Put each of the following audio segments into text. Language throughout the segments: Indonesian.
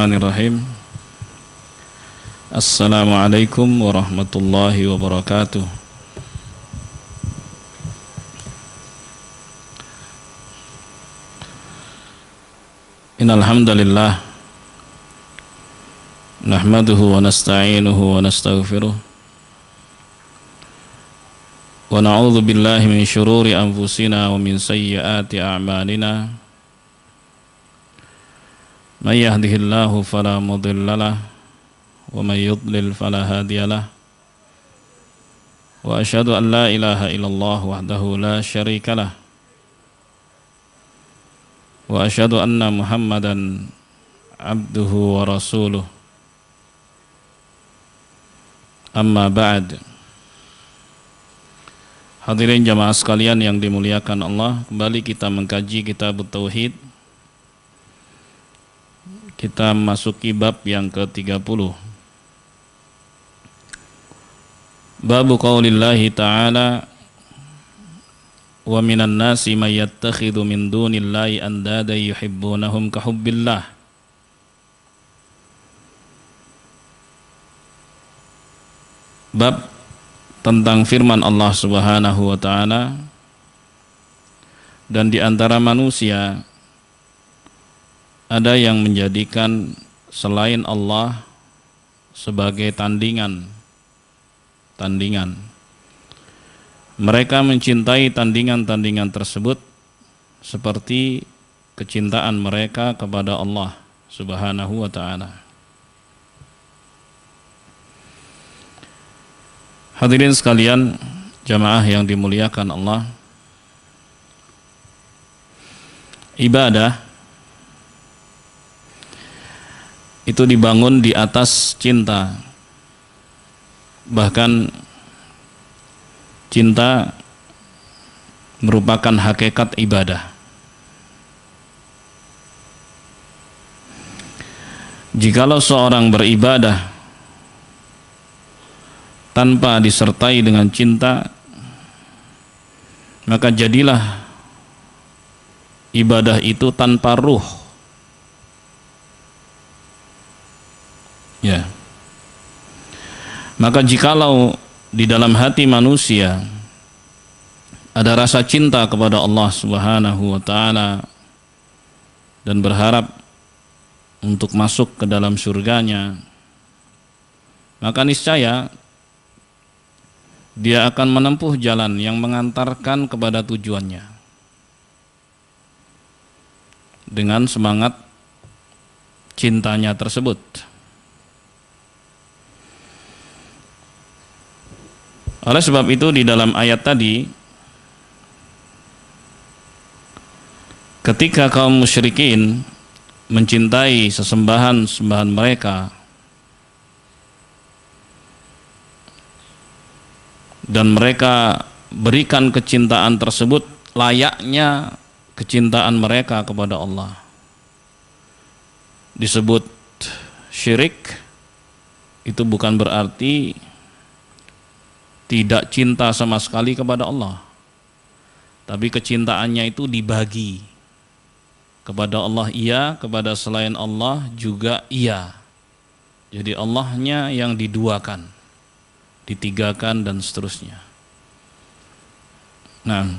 Bismillahirrahmanirrahim Assalamualaikum warahmatullahi wabarakatuh Innalhamdulillah Nahmaduhu wa nasta'inuhu wa nasta'ufiruh Wa na'udhu billahi min syururi anfusina wa min sayyiyati a'malina من يهده الله فلا مضل له ومن يضلل فلا هادي له وأشهد أن لا إله إلا الله وحده لا شريك له وأشهد أن محمدا عبده ورسوله أما بعد Hadirin jamaah sekalian yang dimuliakan Allah, kembali kita mengkaji kitab Tauhid kita masuki bab yang ke-30. Babu qaulillahi ta'ala wa minan nasi may yattakhidhu min dunillahi andada yuhibbunahum kahubbillah Bab tentang firman Allah Subhanahu wa taala dan di antara manusia ada yang menjadikan selain Allah sebagai tandingan tandingan mereka mencintai tandingan-tandingan tersebut seperti kecintaan mereka kepada Allah Subhanahu wa taala Hadirin sekalian, jamaah yang dimuliakan Allah. Ibadah itu dibangun di atas cinta bahkan cinta merupakan hakikat ibadah jikalau seorang beribadah tanpa disertai dengan cinta maka jadilah ibadah itu tanpa ruh Ya. Maka jikalau di dalam hati manusia ada rasa cinta kepada Allah Subhanahu wa taala dan berharap untuk masuk ke dalam surganya maka niscaya dia akan menempuh jalan yang mengantarkan kepada tujuannya dengan semangat cintanya tersebut. Oleh sebab itu di dalam ayat tadi ketika kaum musyrikin mencintai sesembahan-sembahan mereka dan mereka berikan kecintaan tersebut layaknya kecintaan mereka kepada Allah disebut syirik itu bukan berarti tidak cinta sama sekali kepada Allah. Tapi kecintaannya itu dibagi. Kepada Allah iya, kepada selain Allah juga iya. Jadi Allahnya yang diduakan, ditigakan dan seterusnya. Nah,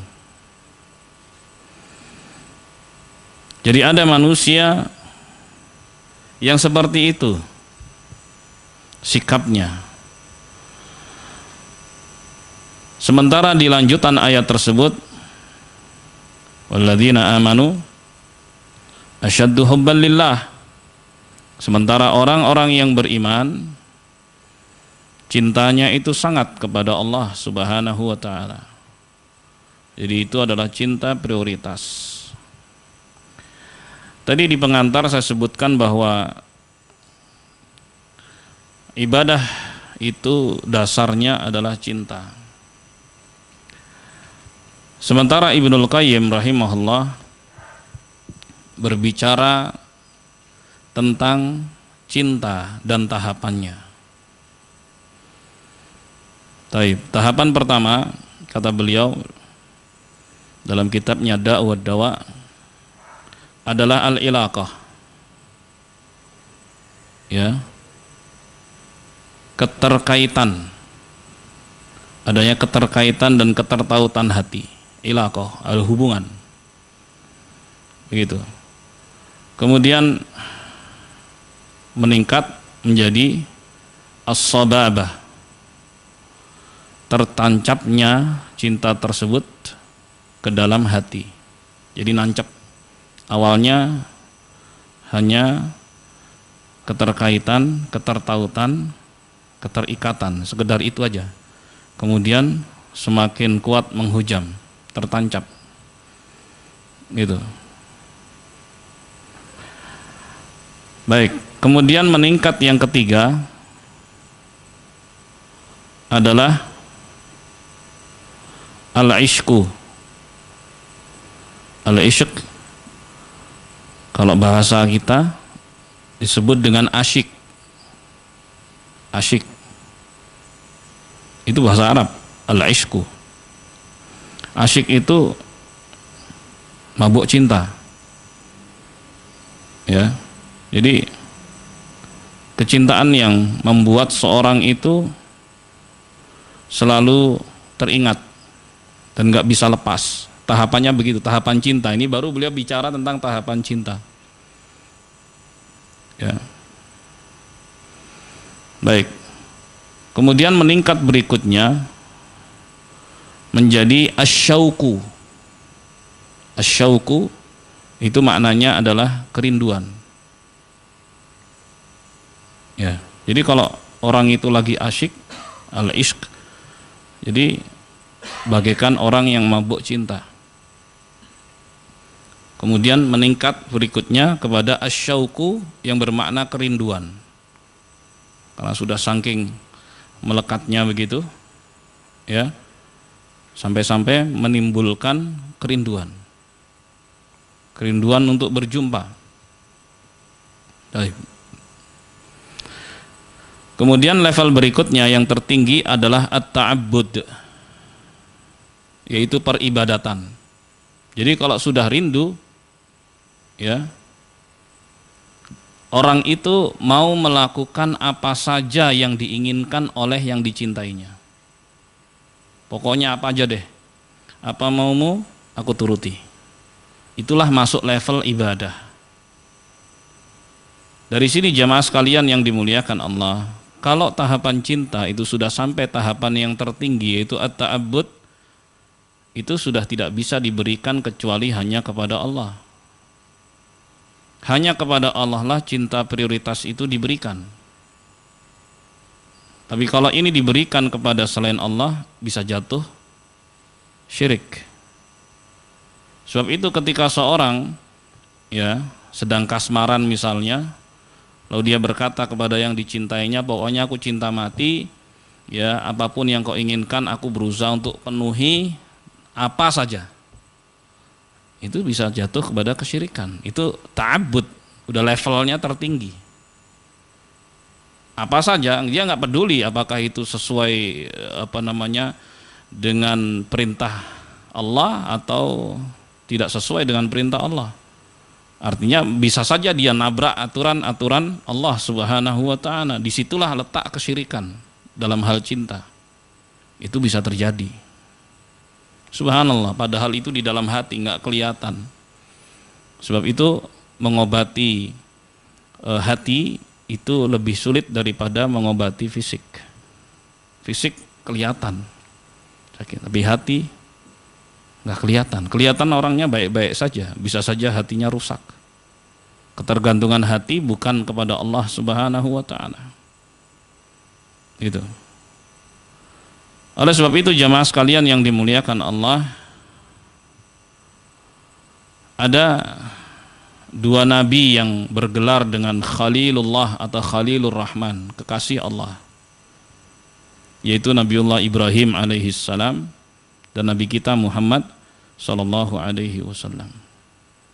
jadi ada manusia yang seperti itu sikapnya Sementara di lanjutan ayat tersebut walladzina amanu asyaddu hubban lillah. Sementara orang-orang yang beriman cintanya itu sangat kepada Allah Subhanahu wa taala. Jadi itu adalah cinta prioritas. Tadi di pengantar saya sebutkan bahwa ibadah itu dasarnya adalah cinta. Sementara Ibnul Qayyim rahimahullah berbicara tentang cinta dan tahapannya. Taib. Tahapan pertama kata beliau dalam kitabnya Da'wah Dawa adalah al-ilaqah. Ya. Keterkaitan. Adanya keterkaitan dan ketertautan hati Ilakoh, atau hubungan. Begitu. Kemudian meningkat menjadi as-sababah. Tertancapnya cinta tersebut ke dalam hati. Jadi nancap. Awalnya hanya keterkaitan, ketertautan, keterikatan, sekedar itu aja. Kemudian semakin kuat menghujam tertancap gitu baik kemudian meningkat yang ketiga adalah al-ishku al-ishq kalau bahasa kita disebut dengan asyik asyik itu bahasa Arab al-ishku asyik itu mabuk cinta ya jadi kecintaan yang membuat seorang itu selalu teringat dan nggak bisa lepas tahapannya begitu tahapan cinta ini baru beliau bicara tentang tahapan cinta ya baik kemudian meningkat berikutnya menjadi asyauku. Asyauku itu maknanya adalah kerinduan. Ya, jadi kalau orang itu lagi asyik al isk jadi bagaikan orang yang mabuk cinta. Kemudian meningkat berikutnya kepada asyauku yang bermakna kerinduan. Karena sudah saking melekatnya begitu. Ya sampai-sampai menimbulkan kerinduan kerinduan untuk berjumpa kemudian level berikutnya yang tertinggi adalah at-ta'abbud yaitu peribadatan jadi kalau sudah rindu ya orang itu mau melakukan apa saja yang diinginkan oleh yang dicintainya Pokoknya apa aja deh. Apa maumu, aku turuti. Itulah masuk level ibadah. Dari sini jamaah sekalian yang dimuliakan Allah, kalau tahapan cinta itu sudah sampai tahapan yang tertinggi yaitu at-ta'abbud itu sudah tidak bisa diberikan kecuali hanya kepada Allah. Hanya kepada Allah lah cinta prioritas itu diberikan. Tapi kalau ini diberikan kepada selain Allah bisa jatuh syirik. Sebab itu ketika seorang ya sedang kasmaran misalnya lalu dia berkata kepada yang dicintainya pokoknya aku cinta mati ya apapun yang kau inginkan aku berusaha untuk penuhi apa saja itu bisa jatuh kepada kesyirikan itu ta'abbud udah levelnya tertinggi apa saja dia nggak peduli apakah itu sesuai eh, apa namanya dengan perintah Allah atau tidak sesuai dengan perintah Allah artinya bisa saja dia nabrak aturan-aturan Allah subhanahu wa ta'ala disitulah letak kesyirikan dalam hal cinta itu bisa terjadi subhanallah padahal itu di dalam hati nggak kelihatan sebab itu mengobati eh, hati itu lebih sulit daripada mengobati fisik. Fisik kelihatan sakit, tapi hati nggak kelihatan. Kelihatan orangnya baik-baik saja, bisa saja hatinya rusak. Ketergantungan hati bukan kepada Allah Subhanahu wa taala. Gitu. Oleh sebab itu jamaah sekalian yang dimuliakan Allah ada dua nabi yang bergelar dengan Khalilullah atau Khalilur Rahman, kekasih Allah. Yaitu Nabiullah Ibrahim alaihi salam dan nabi kita Muhammad sallallahu alaihi wasallam.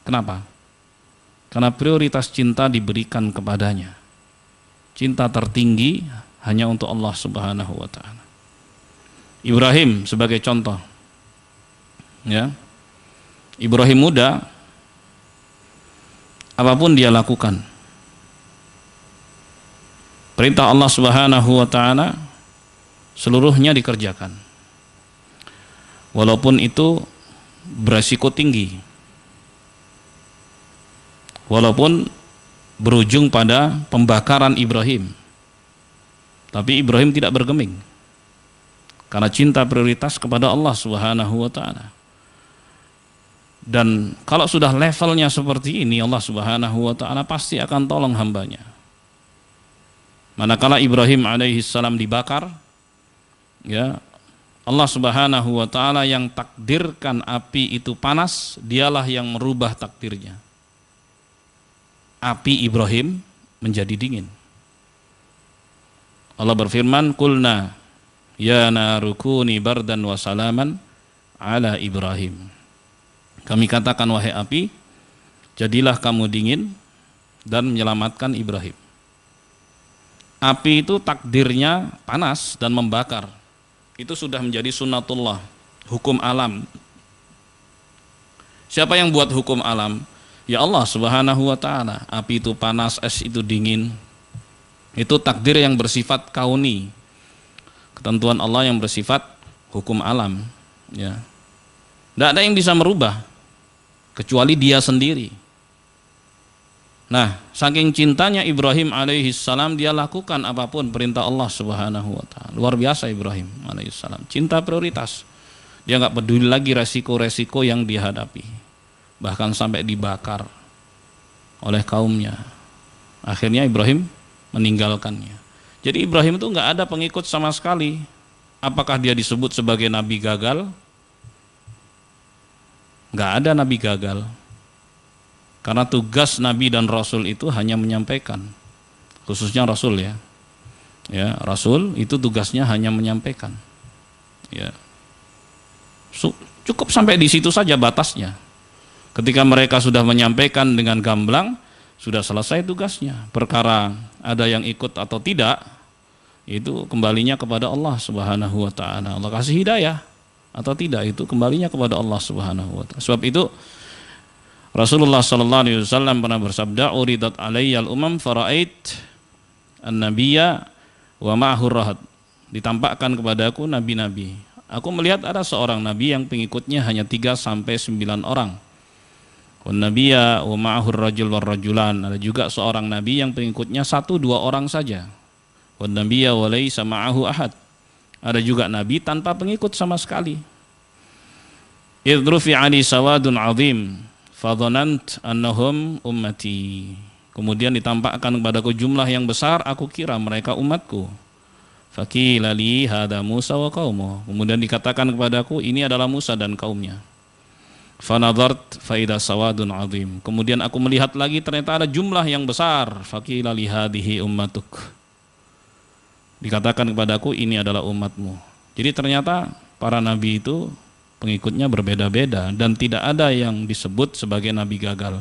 Kenapa? Karena prioritas cinta diberikan kepadanya. Cinta tertinggi hanya untuk Allah Subhanahu wa taala. Ibrahim sebagai contoh. Ya. Ibrahim muda apapun dia lakukan. Perintah Allah Subhanahu wa taala seluruhnya dikerjakan. Walaupun itu berisiko tinggi. Walaupun berujung pada pembakaran Ibrahim. Tapi Ibrahim tidak bergeming karena cinta prioritas kepada Allah Subhanahu wa taala. Dan kalau sudah levelnya seperti ini Allah subhanahu wa ta'ala pasti akan tolong hambanya. Manakala Ibrahim alaihi salam dibakar, ya Allah subhanahu wa ta'ala yang takdirkan api itu panas, dialah yang merubah takdirnya. Api Ibrahim menjadi dingin. Allah berfirman, Kulna ya narukuni bardan wa salaman ala Ibrahim kami katakan wahai api, jadilah kamu dingin dan menyelamatkan Ibrahim. Api itu takdirnya panas dan membakar. Itu sudah menjadi sunnatullah, hukum alam. Siapa yang buat hukum alam? Ya Allah subhanahu wa ta'ala. Api itu panas, es itu dingin. Itu takdir yang bersifat kauni. Ketentuan Allah yang bersifat hukum alam. Ya. Tidak ada yang bisa merubah kecuali dia sendiri. Nah, saking cintanya Ibrahim salam dia lakukan apapun perintah Allah Subhanahu wa taala. Luar biasa Ibrahim salam. Cinta prioritas. Dia nggak peduli lagi resiko-resiko yang dihadapi. Bahkan sampai dibakar oleh kaumnya. Akhirnya Ibrahim meninggalkannya. Jadi Ibrahim itu nggak ada pengikut sama sekali. Apakah dia disebut sebagai nabi gagal? Nggak ada nabi gagal. Karena tugas nabi dan rasul itu hanya menyampaikan. Khususnya rasul ya. Ya, rasul itu tugasnya hanya menyampaikan. Ya. Cukup sampai di situ saja batasnya. Ketika mereka sudah menyampaikan dengan gamblang, sudah selesai tugasnya. Perkara ada yang ikut atau tidak, itu kembalinya kepada Allah Subhanahu wa taala. Allah kasih hidayah atau tidak itu kembalinya kepada Allah Subhanahu wa taala. Sebab itu Rasulullah sallallahu alaihi wasallam pernah bersabda uridat alayyal umam faraait an-nabiyya wa ma'ahu rahat. Ditampakkan kepadaku nabi-nabi. Aku melihat ada seorang nabi yang pengikutnya hanya 3 sampai 9 orang. Wan nabiyya wa ma'ahu rajul war rajulan. Ada juga seorang nabi yang pengikutnya satu dua orang saja. Wan nabiyya wa laisa ma'ahu ahad ada juga nabi tanpa pengikut sama sekali. Idrufi ali sawadun azim fadhanant annahum ummati. Kemudian ditampakkan kepadaku jumlah yang besar, aku kira mereka umatku. Fakila li hada Musa wa qaumu. Kemudian dikatakan kepadaku ini adalah Musa dan kaumnya. Fanadhart faida sawadun azim. Kemudian aku melihat lagi ternyata ada jumlah yang besar. Fakila hadhihi ummatuk dikatakan kepadaku ini adalah umatmu. Jadi ternyata para nabi itu pengikutnya berbeda-beda dan tidak ada yang disebut sebagai nabi gagal.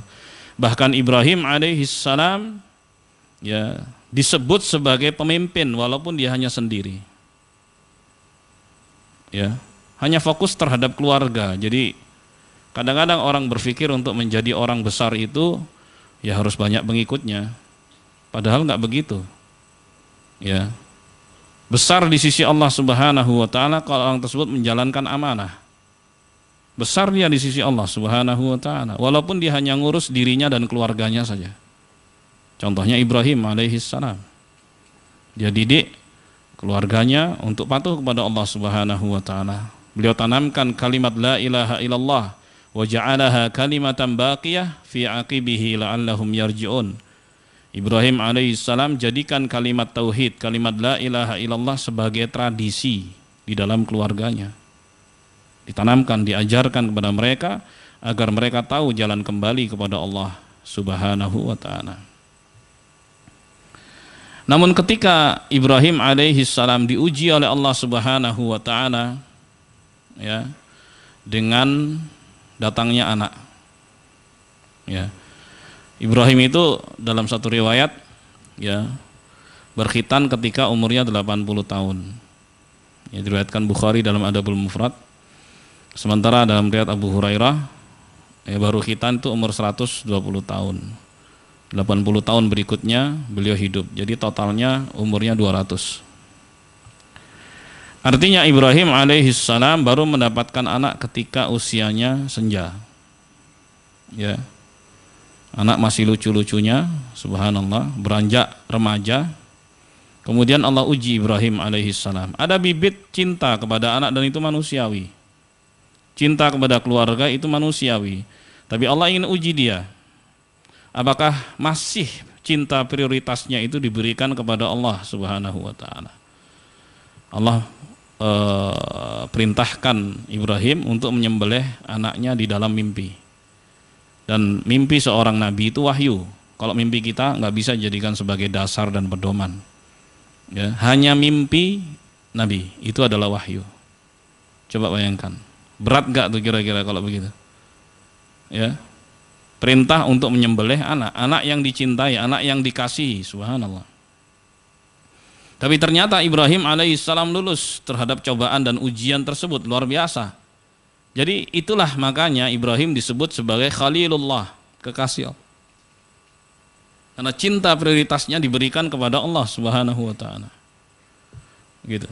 Bahkan Ibrahim alaihissalam ya disebut sebagai pemimpin walaupun dia hanya sendiri. Ya, hanya fokus terhadap keluarga. Jadi kadang-kadang orang berpikir untuk menjadi orang besar itu ya harus banyak pengikutnya. Padahal nggak begitu. Ya, besar di sisi Allah Subhanahu wa taala kalau orang tersebut menjalankan amanah. Besar dia di sisi Allah Subhanahu wa taala walaupun dia hanya ngurus dirinya dan keluarganya saja. Contohnya Ibrahim alaihi salam. Dia didik keluarganya untuk patuh kepada Allah Subhanahu wa taala. Beliau tanamkan kalimat la ilaha illallah wa ja'alaha kalimatan baqiyah fi aqibihi la'allahum yarji'un Ibrahim alaihissalam jadikan kalimat tauhid, kalimat la ilaha illallah sebagai tradisi di dalam keluarganya. Ditanamkan, diajarkan kepada mereka agar mereka tahu jalan kembali kepada Allah Subhanahu wa taala. Namun ketika Ibrahim alaihissalam diuji oleh Allah Subhanahu wa taala ya dengan datangnya anak ya Ibrahim itu dalam satu riwayat ya berkhitan ketika umurnya 80 tahun. Ya diriwayatkan Bukhari dalam Adabul Mufrad. Sementara dalam riwayat Abu Hurairah ya baru khitan itu umur 120 tahun. 80 tahun berikutnya beliau hidup. Jadi totalnya umurnya 200. Artinya Ibrahim alaihissalam baru mendapatkan anak ketika usianya senja. Ya anak masih lucu-lucunya, subhanallah, beranjak remaja. Kemudian Allah uji Ibrahim salam. Ada bibit cinta kepada anak dan itu manusiawi. Cinta kepada keluarga itu manusiawi. Tapi Allah ingin uji dia. Apakah masih cinta prioritasnya itu diberikan kepada Allah Subhanahu wa taala. Allah eh, perintahkan Ibrahim untuk menyembelih anaknya di dalam mimpi dan mimpi seorang nabi itu wahyu kalau mimpi kita nggak bisa jadikan sebagai dasar dan pedoman ya hanya mimpi nabi itu adalah wahyu coba bayangkan berat nggak tuh kira-kira kalau begitu ya perintah untuk menyembelih anak anak yang dicintai anak yang dikasih, subhanallah tapi ternyata Ibrahim alaihissalam lulus terhadap cobaan dan ujian tersebut luar biasa jadi itulah makanya Ibrahim disebut sebagai Khalilullah, kekasih Allah. Karena cinta prioritasnya diberikan kepada Allah Subhanahu wa taala. Gitu.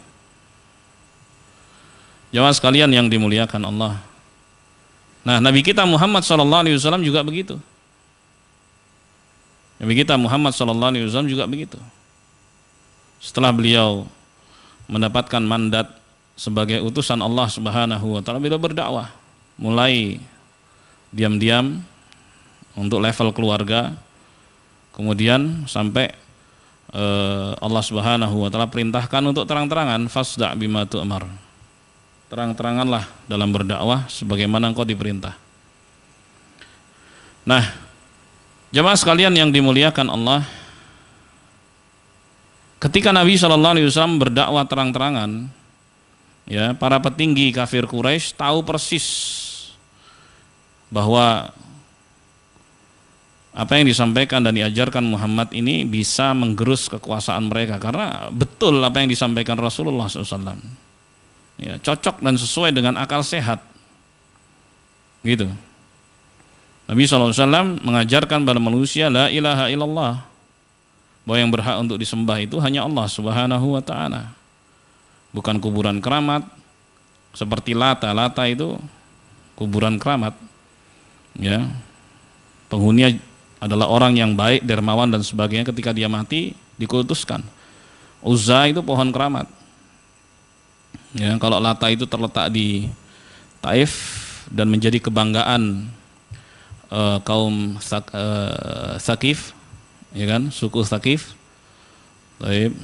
Jamaah sekalian yang dimuliakan Allah. Nah, Nabi kita Muhammad sallallahu alaihi wasallam juga begitu. Nabi kita Muhammad sallallahu alaihi wasallam juga begitu. Setelah beliau mendapatkan mandat sebagai utusan Allah Subhanahu wa taala beliau berdakwah mulai diam-diam untuk level keluarga kemudian sampai eh, Allah Subhanahu wa taala perintahkan untuk terang-terangan fasda bima tu'mar terang-teranganlah dalam berdakwah sebagaimana engkau diperintah nah jemaah sekalian yang dimuliakan Allah ketika Nabi Shallallahu Alaihi Wasallam berdakwah terang-terangan ya para petinggi kafir Quraisy tahu persis bahwa apa yang disampaikan dan diajarkan Muhammad ini bisa menggerus kekuasaan mereka karena betul apa yang disampaikan Rasulullah SAW ya, cocok dan sesuai dengan akal sehat gitu Nabi SAW mengajarkan pada manusia la ilaha illallah bahwa yang berhak untuk disembah itu hanya Allah subhanahu wa ta'ala bukan kuburan keramat seperti lata lata itu kuburan keramat ya penghuninya adalah orang yang baik dermawan dan sebagainya ketika dia mati dikultuskan Uzza itu pohon keramat ya kalau lata itu terletak di Taif dan menjadi kebanggaan uh, kaum sak, uh, Sakif ya kan suku Sakif Taib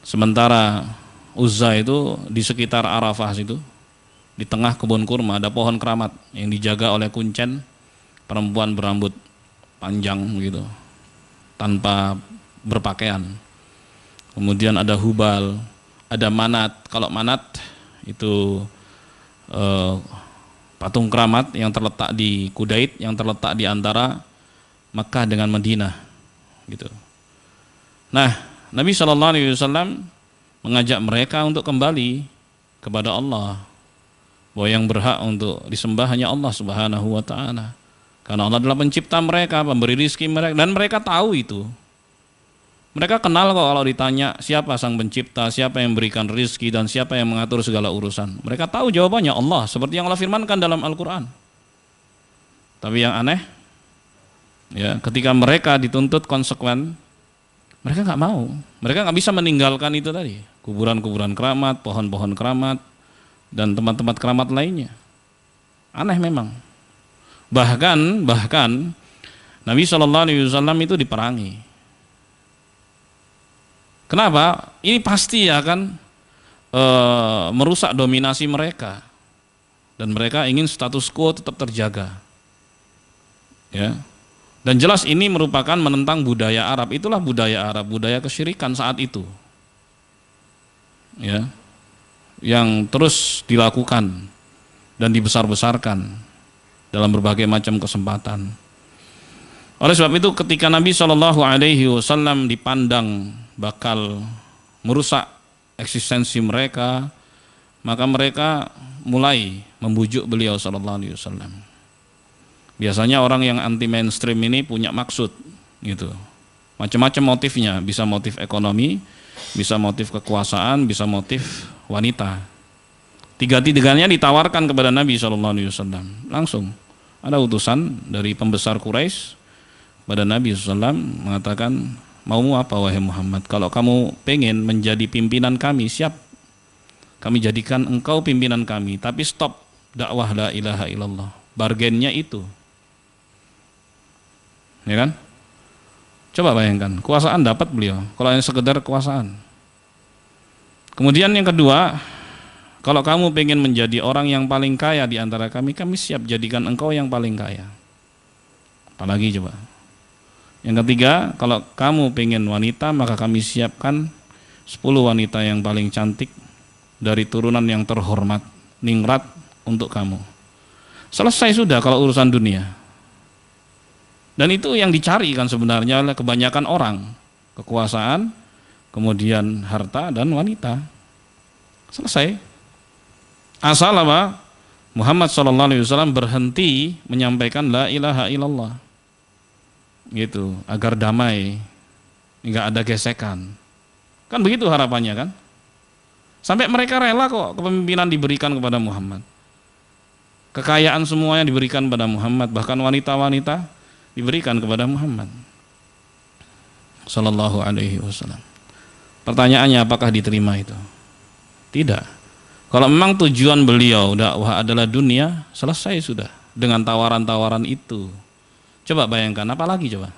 sementara Uzza itu di sekitar Arafah situ di tengah kebun kurma ada pohon keramat yang dijaga oleh kuncen perempuan berambut panjang gitu tanpa berpakaian kemudian ada hubal ada manat kalau manat itu eh, patung keramat yang terletak di Kudait yang terletak di antara Mekah dengan Madinah gitu nah Nabi Shallallahu Alaihi Wasallam mengajak mereka untuk kembali kepada Allah bahwa yang berhak untuk disembah hanya Allah Subhanahu wa taala. Karena Allah adalah pencipta mereka, pemberi rizki mereka dan mereka tahu itu. Mereka kenal kok kalau ditanya siapa sang pencipta, siapa yang memberikan rizki dan siapa yang mengatur segala urusan. Mereka tahu jawabannya Allah seperti yang Allah firmankan dalam Al-Qur'an. Tapi yang aneh ya, ketika mereka dituntut konsekuen mereka nggak mau. Mereka nggak bisa meninggalkan itu tadi. Kuburan-kuburan keramat, pohon-pohon keramat, dan tempat-tempat keramat lainnya. Aneh memang. Bahkan, bahkan Nabi Shallallahu Alaihi Wasallam itu diperangi. Kenapa? Ini pasti akan ya e, eh, merusak dominasi mereka dan mereka ingin status quo tetap terjaga. Ya, dan jelas ini merupakan menentang budaya Arab. Itulah budaya Arab, budaya kesyirikan saat itu. Ya. Yang terus dilakukan dan dibesar-besarkan dalam berbagai macam kesempatan. Oleh sebab itu ketika Nabi Shallallahu alaihi wasallam dipandang bakal merusak eksistensi mereka, maka mereka mulai membujuk beliau Shallallahu alaihi wasallam. Biasanya orang yang anti mainstream ini punya maksud gitu. Macam-macam motifnya, bisa motif ekonomi, bisa motif kekuasaan, bisa motif wanita. Tiga-tiganya ditawarkan kepada Nabi Shallallahu Alaihi Wasallam langsung. Ada utusan dari pembesar Quraisy pada Nabi SAW mengatakan maumu apa wahai Muhammad kalau kamu pengen menjadi pimpinan kami siap kami jadikan engkau pimpinan kami tapi stop dakwah la ilaha illallah bargainnya itu ya kan? Coba bayangkan, kekuasaan dapat beliau. Kalau hanya sekedar kekuasaan. Kemudian yang kedua, kalau kamu ingin menjadi orang yang paling kaya di antara kami, kami siap jadikan engkau yang paling kaya. Apalagi coba. Yang ketiga, kalau kamu ingin wanita, maka kami siapkan 10 wanita yang paling cantik dari turunan yang terhormat, ningrat untuk kamu. Selesai sudah kalau urusan dunia. Dan itu yang dicari kan sebenarnya oleh kebanyakan orang, kekuasaan, kemudian harta dan wanita. Selesai. Asal apa? Muhammad saw berhenti menyampaikan la ilaha illallah, gitu agar damai, nggak ada gesekan. Kan begitu harapannya kan? Sampai mereka rela kok kepemimpinan diberikan kepada Muhammad. Kekayaan semuanya diberikan pada Muhammad, bahkan wanita-wanita diberikan kepada Muhammad Sallallahu Alaihi Wasallam. Pertanyaannya apakah diterima itu? Tidak. Kalau memang tujuan beliau dakwah adalah dunia, selesai sudah dengan tawaran-tawaran itu. Coba bayangkan, apalagi coba?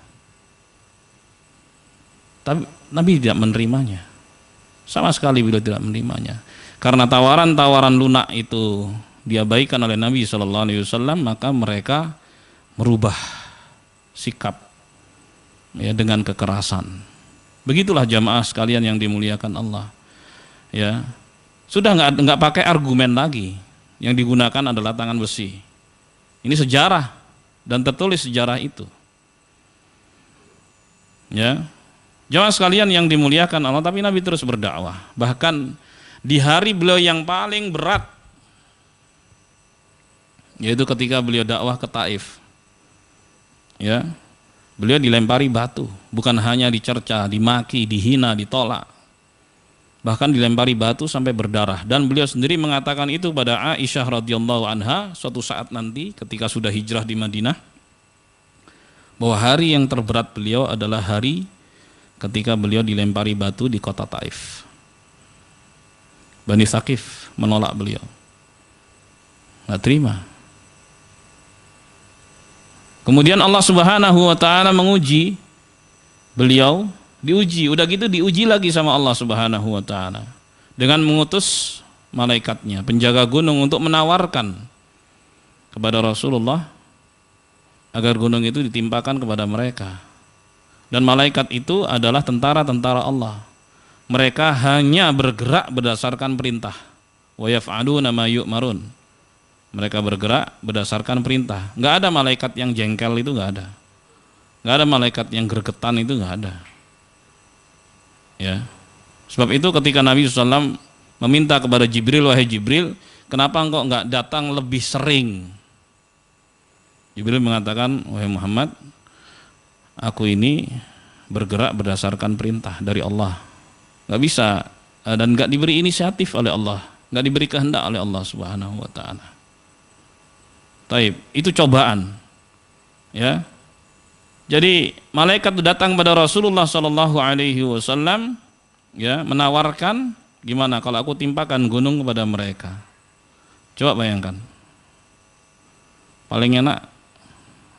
Tapi Nabi tidak menerimanya. Sama sekali beliau tidak menerimanya. Karena tawaran-tawaran lunak itu diabaikan oleh Nabi Shallallahu Alaihi Wasallam, maka mereka merubah sikap ya dengan kekerasan. Begitulah jamaah sekalian yang dimuliakan Allah. Ya. Sudah nggak nggak pakai argumen lagi. Yang digunakan adalah tangan besi. Ini sejarah dan tertulis sejarah itu. Ya. Jamaah sekalian yang dimuliakan Allah, tapi Nabi terus berdakwah. Bahkan di hari beliau yang paling berat yaitu ketika beliau dakwah ke Taif ya beliau dilempari batu bukan hanya dicerca dimaki dihina ditolak bahkan dilempari batu sampai berdarah dan beliau sendiri mengatakan itu pada Aisyah radhiyallahu anha suatu saat nanti ketika sudah hijrah di Madinah bahwa hari yang terberat beliau adalah hari ketika beliau dilempari batu di kota Taif Bani Sakif menolak beliau nggak terima Kemudian Allah Subhanahu wa taala menguji beliau, diuji, udah gitu diuji lagi sama Allah Subhanahu wa taala dengan mengutus malaikatnya, penjaga gunung untuk menawarkan kepada Rasulullah agar gunung itu ditimpakan kepada mereka. Dan malaikat itu adalah tentara-tentara Allah. Mereka hanya bergerak berdasarkan perintah. Wa yaf'aluna ma yu'marun mereka bergerak berdasarkan perintah nggak ada malaikat yang jengkel itu nggak ada nggak ada malaikat yang gergetan itu nggak ada ya sebab itu ketika Nabi SAW meminta kepada Jibril wahai Jibril kenapa engkau nggak datang lebih sering Jibril mengatakan wahai Muhammad aku ini bergerak berdasarkan perintah dari Allah nggak bisa eh, dan nggak diberi inisiatif oleh Allah nggak diberi kehendak oleh Allah Subhanahu Wa Taala Taib, itu cobaan. Ya. Jadi malaikat datang kepada Rasulullah Shallallahu Alaihi Wasallam, ya menawarkan gimana kalau aku timpakan gunung kepada mereka. Coba bayangkan, paling enak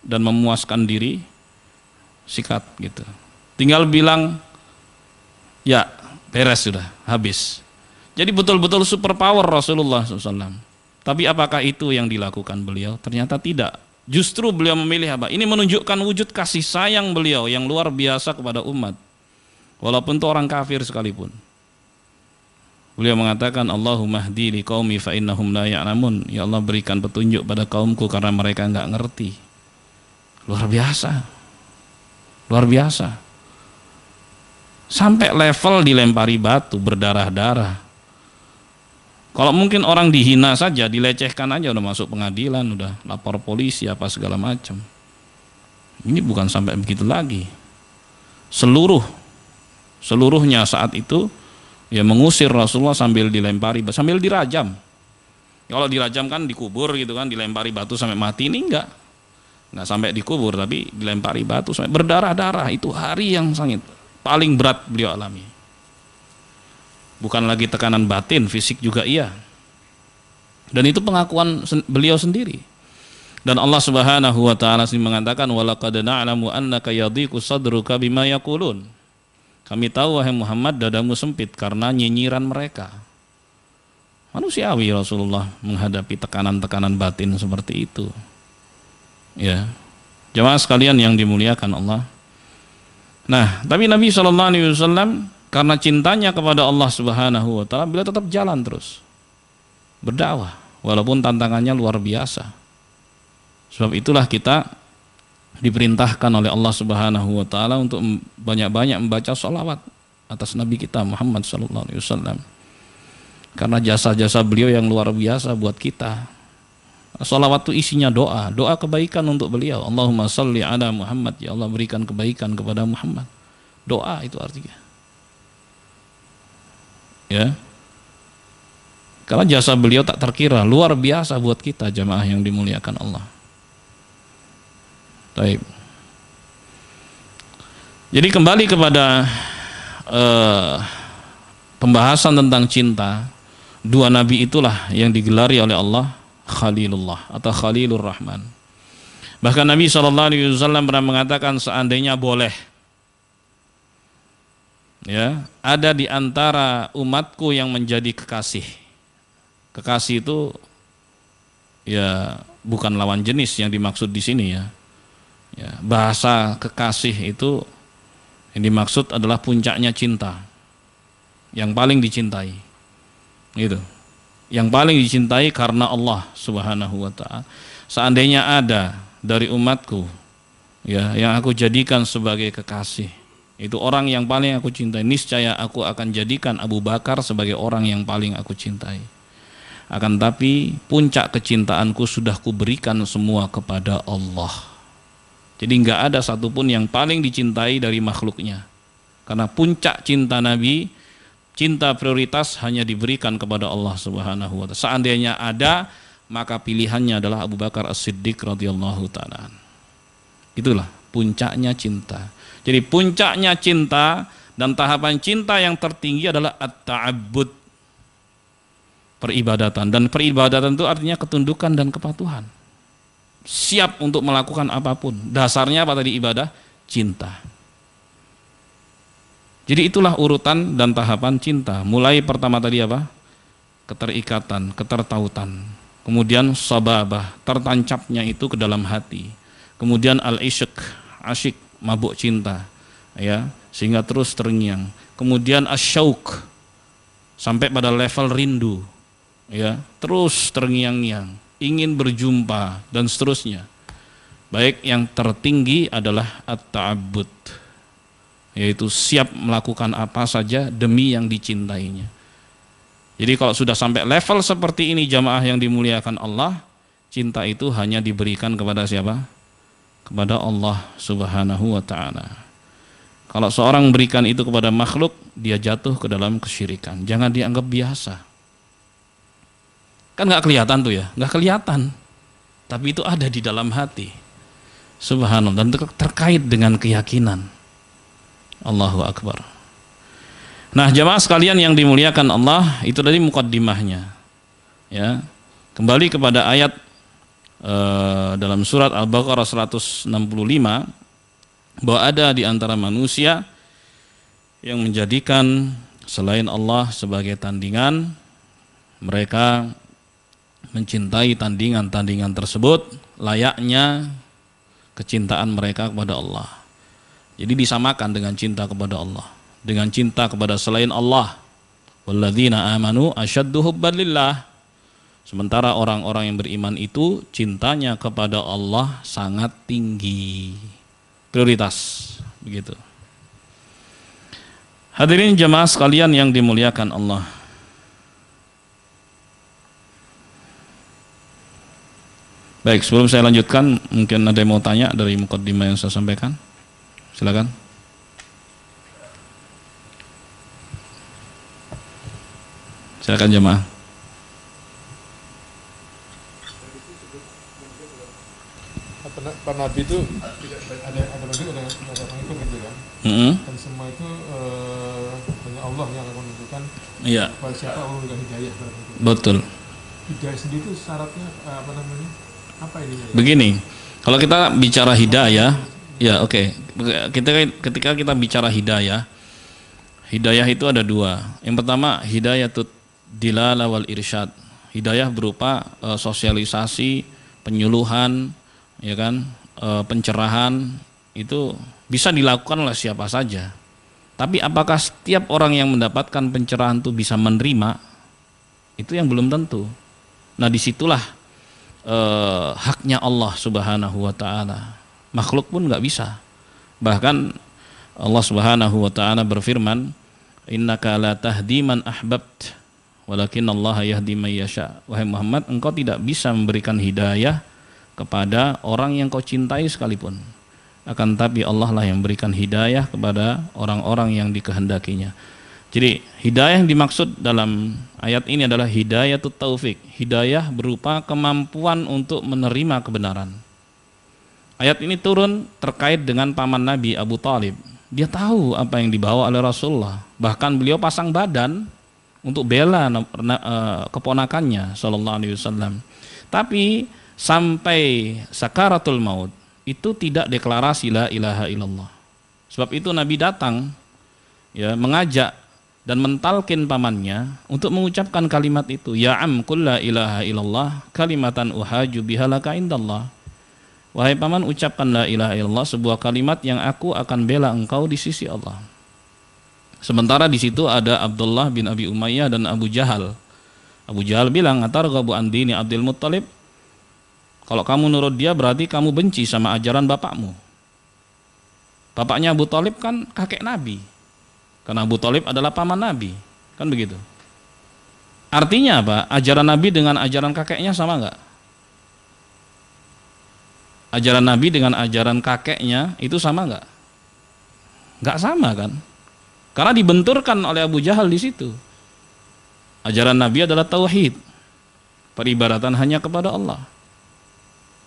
dan memuaskan diri sikat gitu. Tinggal bilang, ya beres sudah, habis. Jadi betul-betul super power Rasulullah Wasallam. Tapi apakah itu yang dilakukan beliau? Ternyata tidak. Justru beliau memilih apa? Ini menunjukkan wujud kasih sayang beliau yang luar biasa kepada umat. Walaupun itu orang kafir sekalipun. Beliau mengatakan Allahumma hdi li qaumi fa innahum la ya'lamun. Ya Allah berikan petunjuk pada kaumku karena mereka enggak ngerti. Luar biasa. Luar biasa. Sampai level dilempari batu berdarah-darah kalau mungkin orang dihina saja, dilecehkan aja udah masuk pengadilan, udah lapor polisi apa segala macam. Ini bukan sampai begitu lagi. Seluruh seluruhnya saat itu ya mengusir Rasulullah sambil dilempari sambil dirajam. Kalau dirajam kan dikubur gitu kan, dilempari batu sampai mati ini enggak. Enggak sampai dikubur tapi dilempari batu sampai berdarah-darah. Itu hari yang sangat paling berat beliau alami bukan lagi tekanan batin fisik juga iya dan itu pengakuan beliau sendiri dan Allah Subhanahu wa taala sendiri mengatakan walaqad na'lamu annaka yadhiqu sadruka bima yaqulun kami tahu wahai Muhammad dadamu sempit karena nyinyiran mereka manusiawi Rasulullah menghadapi tekanan-tekanan batin seperti itu ya jemaah sekalian yang dimuliakan Allah nah tapi Nabi Shallallahu Alaihi Wasallam karena cintanya kepada Allah Subhanahu wa taala beliau tetap jalan terus berdakwah walaupun tantangannya luar biasa sebab itulah kita diperintahkan oleh Allah Subhanahu wa taala untuk banyak-banyak membaca sholawat atas nabi kita Muhammad sallallahu alaihi wasallam karena jasa-jasa beliau yang luar biasa buat kita Salawat itu isinya doa, doa kebaikan untuk beliau. Allahumma salli ala Muhammad, ya Allah berikan kebaikan kepada Muhammad. Doa itu artinya ya karena jasa beliau tak terkira luar biasa buat kita jamaah yang dimuliakan Allah Taib. Jadi kembali kepada uh, pembahasan tentang cinta, dua nabi itulah yang digelari oleh Allah Khalilullah atau Khalilur Rahman. Bahkan Nabi saw pernah mengatakan seandainya boleh ya ada di antara umatku yang menjadi kekasih kekasih itu ya bukan lawan jenis yang dimaksud di sini ya. ya bahasa kekasih itu yang dimaksud adalah puncaknya cinta yang paling dicintai Itu, yang paling dicintai karena Allah Subhanahu wa taala seandainya ada dari umatku ya yang aku jadikan sebagai kekasih itu orang yang paling aku cintai. Niscaya aku akan jadikan Abu Bakar sebagai orang yang paling aku cintai. Akan tapi puncak kecintaanku sudah kuberikan semua kepada Allah. Jadi nggak ada satupun yang paling dicintai dari makhluknya. Karena puncak cinta Nabi, cinta prioritas hanya diberikan kepada Allah Subhanahu wa taala. Seandainya ada, maka pilihannya adalah Abu Bakar As-Siddiq radhiyallahu taala. Itulah puncaknya cinta. Jadi puncaknya cinta dan tahapan cinta yang tertinggi adalah at-ta'abbud. Peribadatan dan peribadatan itu artinya ketundukan dan kepatuhan. Siap untuk melakukan apapun. Dasarnya apa tadi ibadah? Cinta. Jadi itulah urutan dan tahapan cinta. Mulai pertama tadi apa? Keterikatan, ketertautan. Kemudian sababah, tertancapnya itu ke dalam hati. Kemudian al-isyq, asyik, mabuk cinta ya sehingga terus terngiang kemudian asyauk sampai pada level rindu ya terus terngiang-ngiang ingin berjumpa dan seterusnya baik yang tertinggi adalah at-ta'abbud yaitu siap melakukan apa saja demi yang dicintainya jadi kalau sudah sampai level seperti ini jamaah yang dimuliakan Allah cinta itu hanya diberikan kepada siapa kepada Allah Subhanahu wa taala. Kalau seorang berikan itu kepada makhluk, dia jatuh ke dalam kesyirikan. Jangan dianggap biasa. Kan nggak kelihatan tuh ya, nggak kelihatan. Tapi itu ada di dalam hati. Subhanallah dan terkait dengan keyakinan. Allahu Akbar. Nah, jamaah sekalian yang dimuliakan Allah, itu tadi mukaddimahnya. Ya. Kembali kepada ayat Eh, dalam surat Al-Baqarah 165 bahwa ada di antara manusia yang menjadikan selain Allah sebagai tandingan mereka mencintai tandingan-tandingan tersebut layaknya kecintaan mereka kepada Allah. Jadi disamakan dengan cinta kepada Allah, dengan cinta kepada selain Allah. Walladzina amanu asyaddu hubban lillah Sementara orang-orang yang beriman itu cintanya kepada Allah sangat tinggi. Prioritas begitu. Hadirin jemaah sekalian yang dimuliakan Allah. Baik, sebelum saya lanjutkan, mungkin ada yang mau tanya dari mukaddimah yang saya sampaikan. Silakan. Silakan jemaah. Para Nabi itu ada ada maju ada ada pengikut gitu kan. Mm -hmm. Dan semua itu uh, eh, hanya Allah yang akan menentukan yeah. Iya. siapa Allah memberikan hidayah. Betul. Hidayah sendiri itu syaratnya uh, apa namanya? Apa ini? Ya? Begini, kalau kita bicara hidayah, ya oke. Okay. Kita ketika kita bicara hidayah, hidayah itu ada dua. Yang pertama hidayah itu dilala wal irsyad. Hidayah berupa uh, sosialisasi, penyuluhan, ya kan e, pencerahan itu bisa dilakukan oleh siapa saja tapi apakah setiap orang yang mendapatkan pencerahan itu bisa menerima itu yang belum tentu nah disitulah e, haknya Allah subhanahu wa ta'ala makhluk pun nggak bisa bahkan Allah subhanahu wa ta'ala berfirman innaka la tahdi man ahbabt walakin Allah yahdi man yasha wahai Muhammad engkau tidak bisa memberikan hidayah kepada orang yang kau cintai sekalipun. Akan tapi Allah lah yang berikan hidayah kepada orang-orang yang dikehendakinya. Jadi hidayah yang dimaksud dalam ayat ini adalah hidayah itu taufik. Hidayah berupa kemampuan untuk menerima kebenaran. Ayat ini turun terkait dengan paman Nabi Abu Talib. Dia tahu apa yang dibawa oleh Rasulullah. Bahkan beliau pasang badan untuk bela eh, keponakannya Shallallahu Alaihi Wasallam. Tapi sampai sakaratul maut itu tidak deklarasi la ilaha illallah. Sebab itu Nabi datang ya mengajak dan mentalkin pamannya untuk mengucapkan kalimat itu ya am kulla ilaha illallah kalimatan uhaju bihalaka indallah. Wahai paman ucapkan la ilaha illallah sebuah kalimat yang aku akan bela engkau di sisi Allah. Sementara di situ ada Abdullah bin Abi Umayyah dan Abu Jahal. Abu Jahal bilang, "Atar gabu Andini Abdul Muttalib?" Kalau kamu nurut dia berarti kamu benci sama ajaran bapakmu. Bapaknya Abu Talib kan kakek Nabi. Karena Abu Talib adalah paman Nabi. Kan begitu. Artinya apa? Ajaran Nabi dengan ajaran kakeknya sama nggak? Ajaran Nabi dengan ajaran kakeknya itu sama nggak? Nggak sama kan? Karena dibenturkan oleh Abu Jahal di situ. Ajaran Nabi adalah tauhid. Peribadatan hanya kepada Allah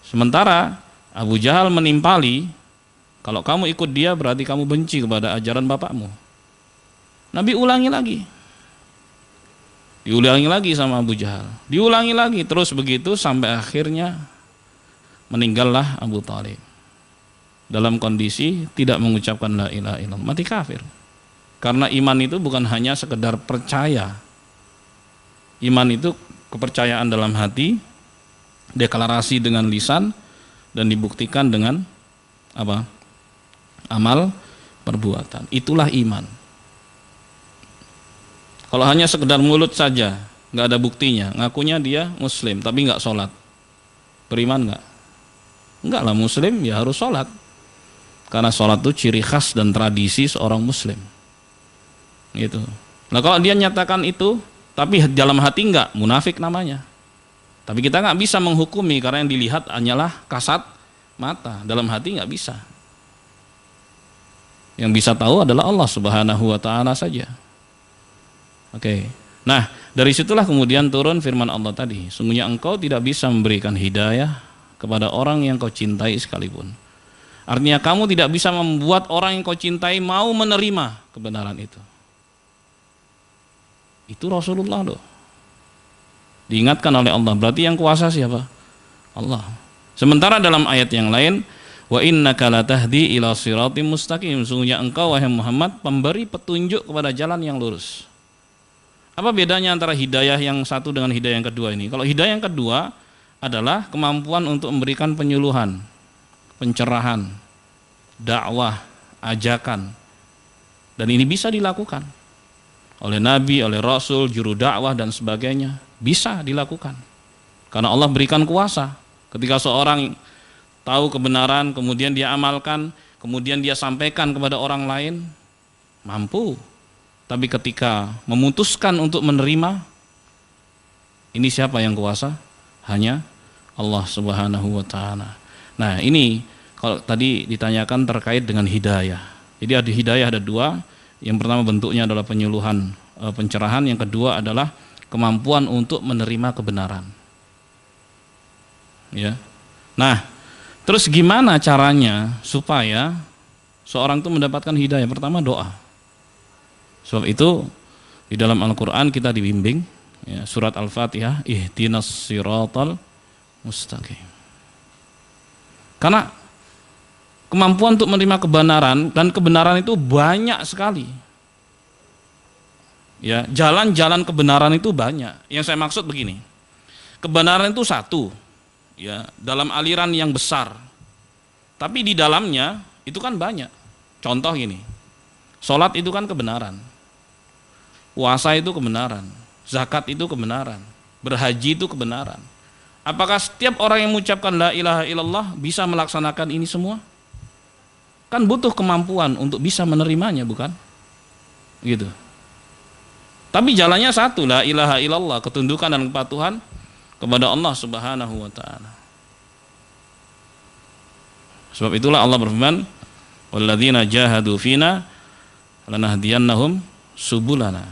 Sementara Abu Jahal menimpali, kalau kamu ikut dia berarti kamu benci kepada ajaran bapakmu. Nabi ulangi lagi. Diulangi lagi sama Abu Jahal. Diulangi lagi terus begitu sampai akhirnya meninggallah Abu Talib dalam kondisi tidak mengucapkan la ilaha illallah mati kafir karena iman itu bukan hanya sekedar percaya iman itu kepercayaan dalam hati deklarasi dengan lisan dan dibuktikan dengan apa? amal perbuatan. Itulah iman. Kalau hanya sekedar mulut saja, nggak ada buktinya, ngakunya dia muslim tapi nggak sholat, beriman nggak? Nggak lah muslim ya harus sholat, karena sholat itu ciri khas dan tradisi seorang muslim. Gitu. Nah kalau dia nyatakan itu, tapi dalam hati nggak, munafik namanya. Tapi kita nggak bisa menghukumi karena yang dilihat hanyalah kasat mata, dalam hati nggak bisa. Yang bisa tahu adalah Allah Subhanahu wa taala saja. Oke. Nah, dari situlah kemudian turun firman Allah tadi, sungguhnya engkau tidak bisa memberikan hidayah kepada orang yang kau cintai sekalipun. Artinya kamu tidak bisa membuat orang yang kau cintai mau menerima kebenaran itu. Itu Rasulullah loh diingatkan oleh Allah berarti yang kuasa siapa Allah sementara dalam ayat yang lain wa inna latahdi ila sirati mustaqim sungguhnya engkau wahai Muhammad pemberi petunjuk kepada jalan yang lurus apa bedanya antara hidayah yang satu dengan hidayah yang kedua ini kalau hidayah yang kedua adalah kemampuan untuk memberikan penyuluhan pencerahan dakwah ajakan dan ini bisa dilakukan oleh nabi oleh rasul juru dakwah dan sebagainya bisa dilakukan. Karena Allah berikan kuasa. Ketika seorang tahu kebenaran, kemudian dia amalkan, kemudian dia sampaikan kepada orang lain, mampu. Tapi ketika memutuskan untuk menerima, ini siapa yang kuasa? Hanya Allah Subhanahu wa taala. Nah, ini kalau tadi ditanyakan terkait dengan hidayah. Jadi ada hidayah ada dua. Yang pertama bentuknya adalah penyuluhan eh, pencerahan, yang kedua adalah kemampuan untuk menerima kebenaran. Ya. Nah, terus gimana caranya supaya seorang itu mendapatkan hidayah? Pertama doa. Sebab itu di dalam Al-Qur'an kita dibimbing ya, surat Al-Fatihah, ihdinas siratal mustaqim. Karena kemampuan untuk menerima kebenaran dan kebenaran itu banyak sekali Ya, jalan-jalan kebenaran itu banyak. Yang saya maksud begini. Kebenaran itu satu. Ya, dalam aliran yang besar. Tapi di dalamnya itu kan banyak. Contoh ini, Salat itu kan kebenaran. Puasa itu kebenaran. Zakat itu kebenaran. Berhaji itu kebenaran. Apakah setiap orang yang mengucapkan la ilaha illallah bisa melaksanakan ini semua? Kan butuh kemampuan untuk bisa menerimanya, bukan? Gitu. Tapi jalannya satu, la ilaha illallah, ketundukan dan kepatuhan kepada Allah Subhanahu wa taala. Sebab itulah Allah berfirman, "Walladzina jahadu fina lanahdiyannahum subulana."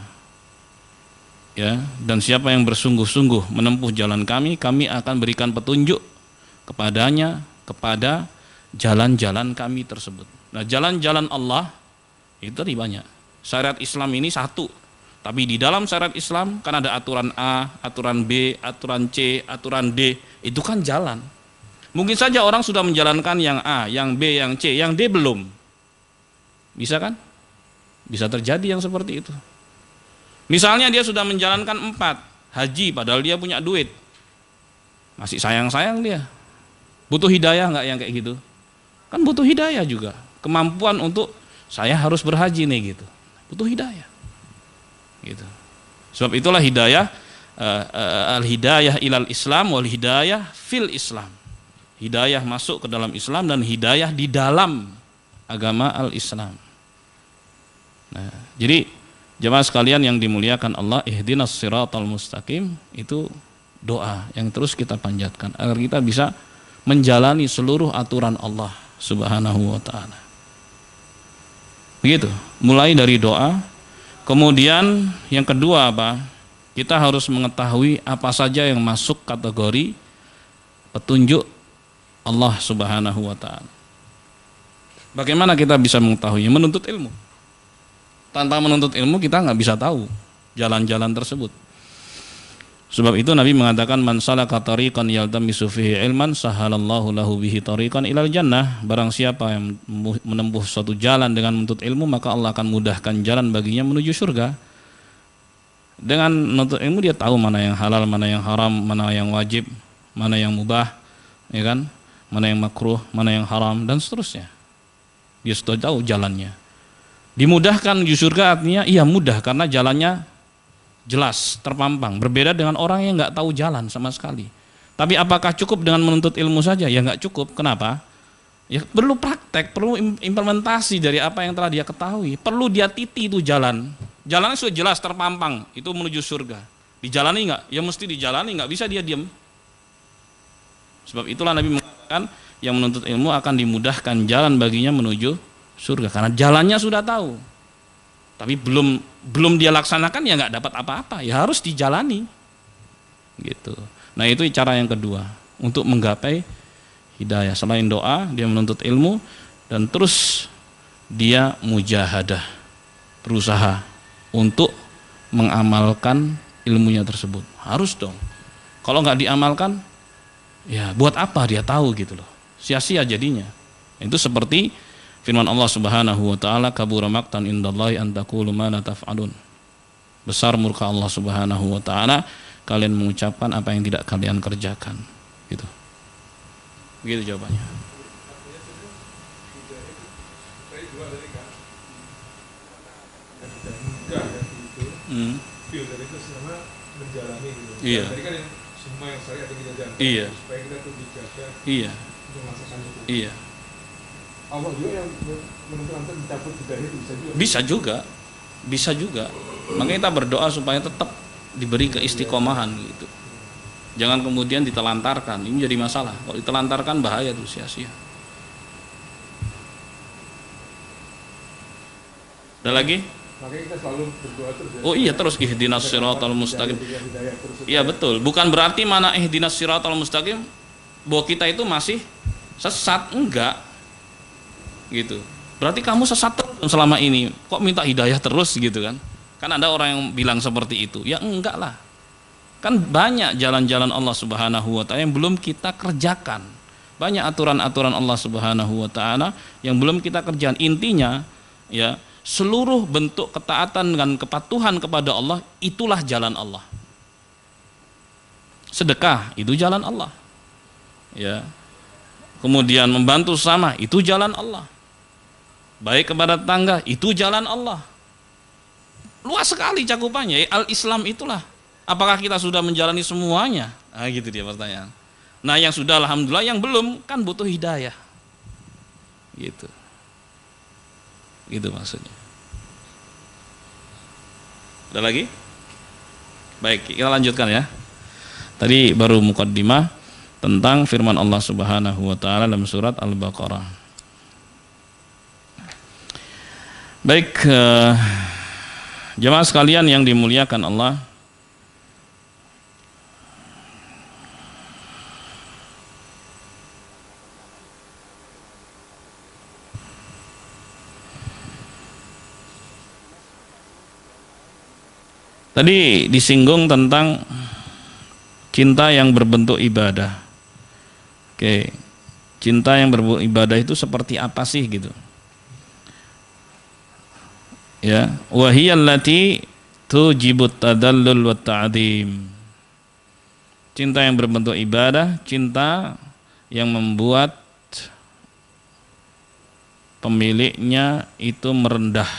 Ya, dan siapa yang bersungguh-sungguh menempuh jalan kami, kami akan berikan petunjuk kepadanya kepada jalan-jalan kami tersebut. Nah, jalan-jalan Allah itu tadi banyak. Syariat Islam ini satu, tapi di dalam syariat Islam kan ada aturan A, aturan B, aturan C, aturan D. Itu kan jalan. Mungkin saja orang sudah menjalankan yang A, yang B, yang C, yang D belum. Bisa kan? Bisa terjadi yang seperti itu. Misalnya dia sudah menjalankan empat haji padahal dia punya duit. Masih sayang-sayang dia. Butuh hidayah nggak yang kayak gitu? Kan butuh hidayah juga. Kemampuan untuk saya harus berhaji nih gitu. Butuh hidayah. Gitu. Sebab itulah hidayah uh, eh, uh, eh, al hidayah ilal Islam wal hidayah fil Islam. Hidayah masuk ke dalam Islam dan hidayah di dalam agama al Islam. Nah, jadi jemaah sekalian yang dimuliakan Allah, ihdinas siratal mustaqim itu doa yang terus kita panjatkan agar kita bisa menjalani seluruh aturan Allah Subhanahu wa taala. Begitu, mulai dari doa Kemudian yang kedua apa? Kita harus mengetahui apa saja yang masuk kategori petunjuk Allah Subhanahu wa taala. Bagaimana kita bisa mengetahuinya? Menuntut ilmu. Tanpa menuntut ilmu kita nggak bisa tahu jalan-jalan tersebut. Sebab itu Nabi mengatakan man salaka tariqan yaltamisu fihi ilman sahalallahu lahu bihi tariqan ilal jannah. Barang siapa yang menempuh suatu jalan dengan menuntut ilmu maka Allah akan mudahkan jalan baginya menuju surga. Dengan menuntut ilmu dia tahu mana yang halal, mana yang haram, mana yang wajib, mana yang mubah, ya kan? Mana yang makruh, mana yang haram dan seterusnya. Dia sudah tahu jalannya. Dimudahkan menuju surga artinya iya mudah karena jalannya jelas, terpampang. Berbeda dengan orang yang nggak tahu jalan sama sekali. Tapi apakah cukup dengan menuntut ilmu saja? Ya nggak cukup. Kenapa? Ya perlu praktek, perlu implementasi dari apa yang telah dia ketahui. Perlu dia titi itu jalan. Jalannya sudah jelas terpampang, itu menuju surga. Dijalani nggak? Ya mesti dijalani, nggak bisa dia diam. Sebab itulah Nabi mengatakan yang menuntut ilmu akan dimudahkan jalan baginya menuju surga karena jalannya sudah tahu. Tapi belum belum dia laksanakan ya nggak dapat apa-apa ya harus dijalani gitu nah itu cara yang kedua untuk menggapai hidayah selain doa dia menuntut ilmu dan terus dia mujahadah berusaha untuk mengamalkan ilmunya tersebut harus dong kalau nggak diamalkan ya buat apa dia tahu gitu loh sia-sia jadinya itu seperti Firman Allah Subhanahu wa taala kabura maqtan indallahi an taqulu ma la taf'alun. Besar murka Allah Subhanahu wa taala kalian mengucapkan apa yang tidak kalian kerjakan. Gitu. Begitu jawabannya. Hmm. menjalani Iya. kan yang semua yang yang Iya. Supaya kita tuh dijaga. Iya. Untuk Iya. Allah juga yang menentukan dicabut hidayah bisa juga. Bisa juga, Makanya kita berdoa supaya tetap diberi keistiqomahan gitu. Jangan kemudian ditelantarkan, ini jadi masalah. Kalau ditelantarkan bahaya tuh sia-sia. Ada lagi? Makanya kita selalu berdoa terus. Ya. Oh iya terus ihdinas siratal mustaqim. Iya betul. Bukan berarti mana ihdinas siratal mustaqim bahwa kita itu masih sesat enggak gitu berarti kamu sesat terus selama ini kok minta hidayah terus gitu kan kan ada orang yang bilang seperti itu ya enggak lah kan banyak jalan-jalan Allah Subhanahu wa taala yang belum kita kerjakan banyak aturan-aturan Allah Subhanahu wa taala yang belum kita kerjakan intinya ya seluruh bentuk ketaatan dan kepatuhan kepada Allah itulah jalan Allah sedekah itu jalan Allah ya kemudian membantu sama itu jalan Allah baik kepada tangga itu jalan Allah. Luas sekali cakupannya, ya, al-Islam itulah. Apakah kita sudah menjalani semuanya? Nah, gitu dia pertanyaan. Nah, yang sudah alhamdulillah, yang belum kan butuh hidayah. Gitu. Gitu maksudnya. Ada lagi? Baik, kita lanjutkan ya. Tadi baru mukaddimah tentang firman Allah Subhanahu wa taala dalam surat Al-Baqarah. Baik, uh, jemaah sekalian yang dimuliakan Allah. Tadi disinggung tentang cinta yang berbentuk ibadah. Oke, cinta yang berbentuk ibadah itu seperti apa sih gitu? ya wahiyallati tujibut tadallul wa ta'zim cinta yang berbentuk ibadah cinta yang membuat pemiliknya itu merendah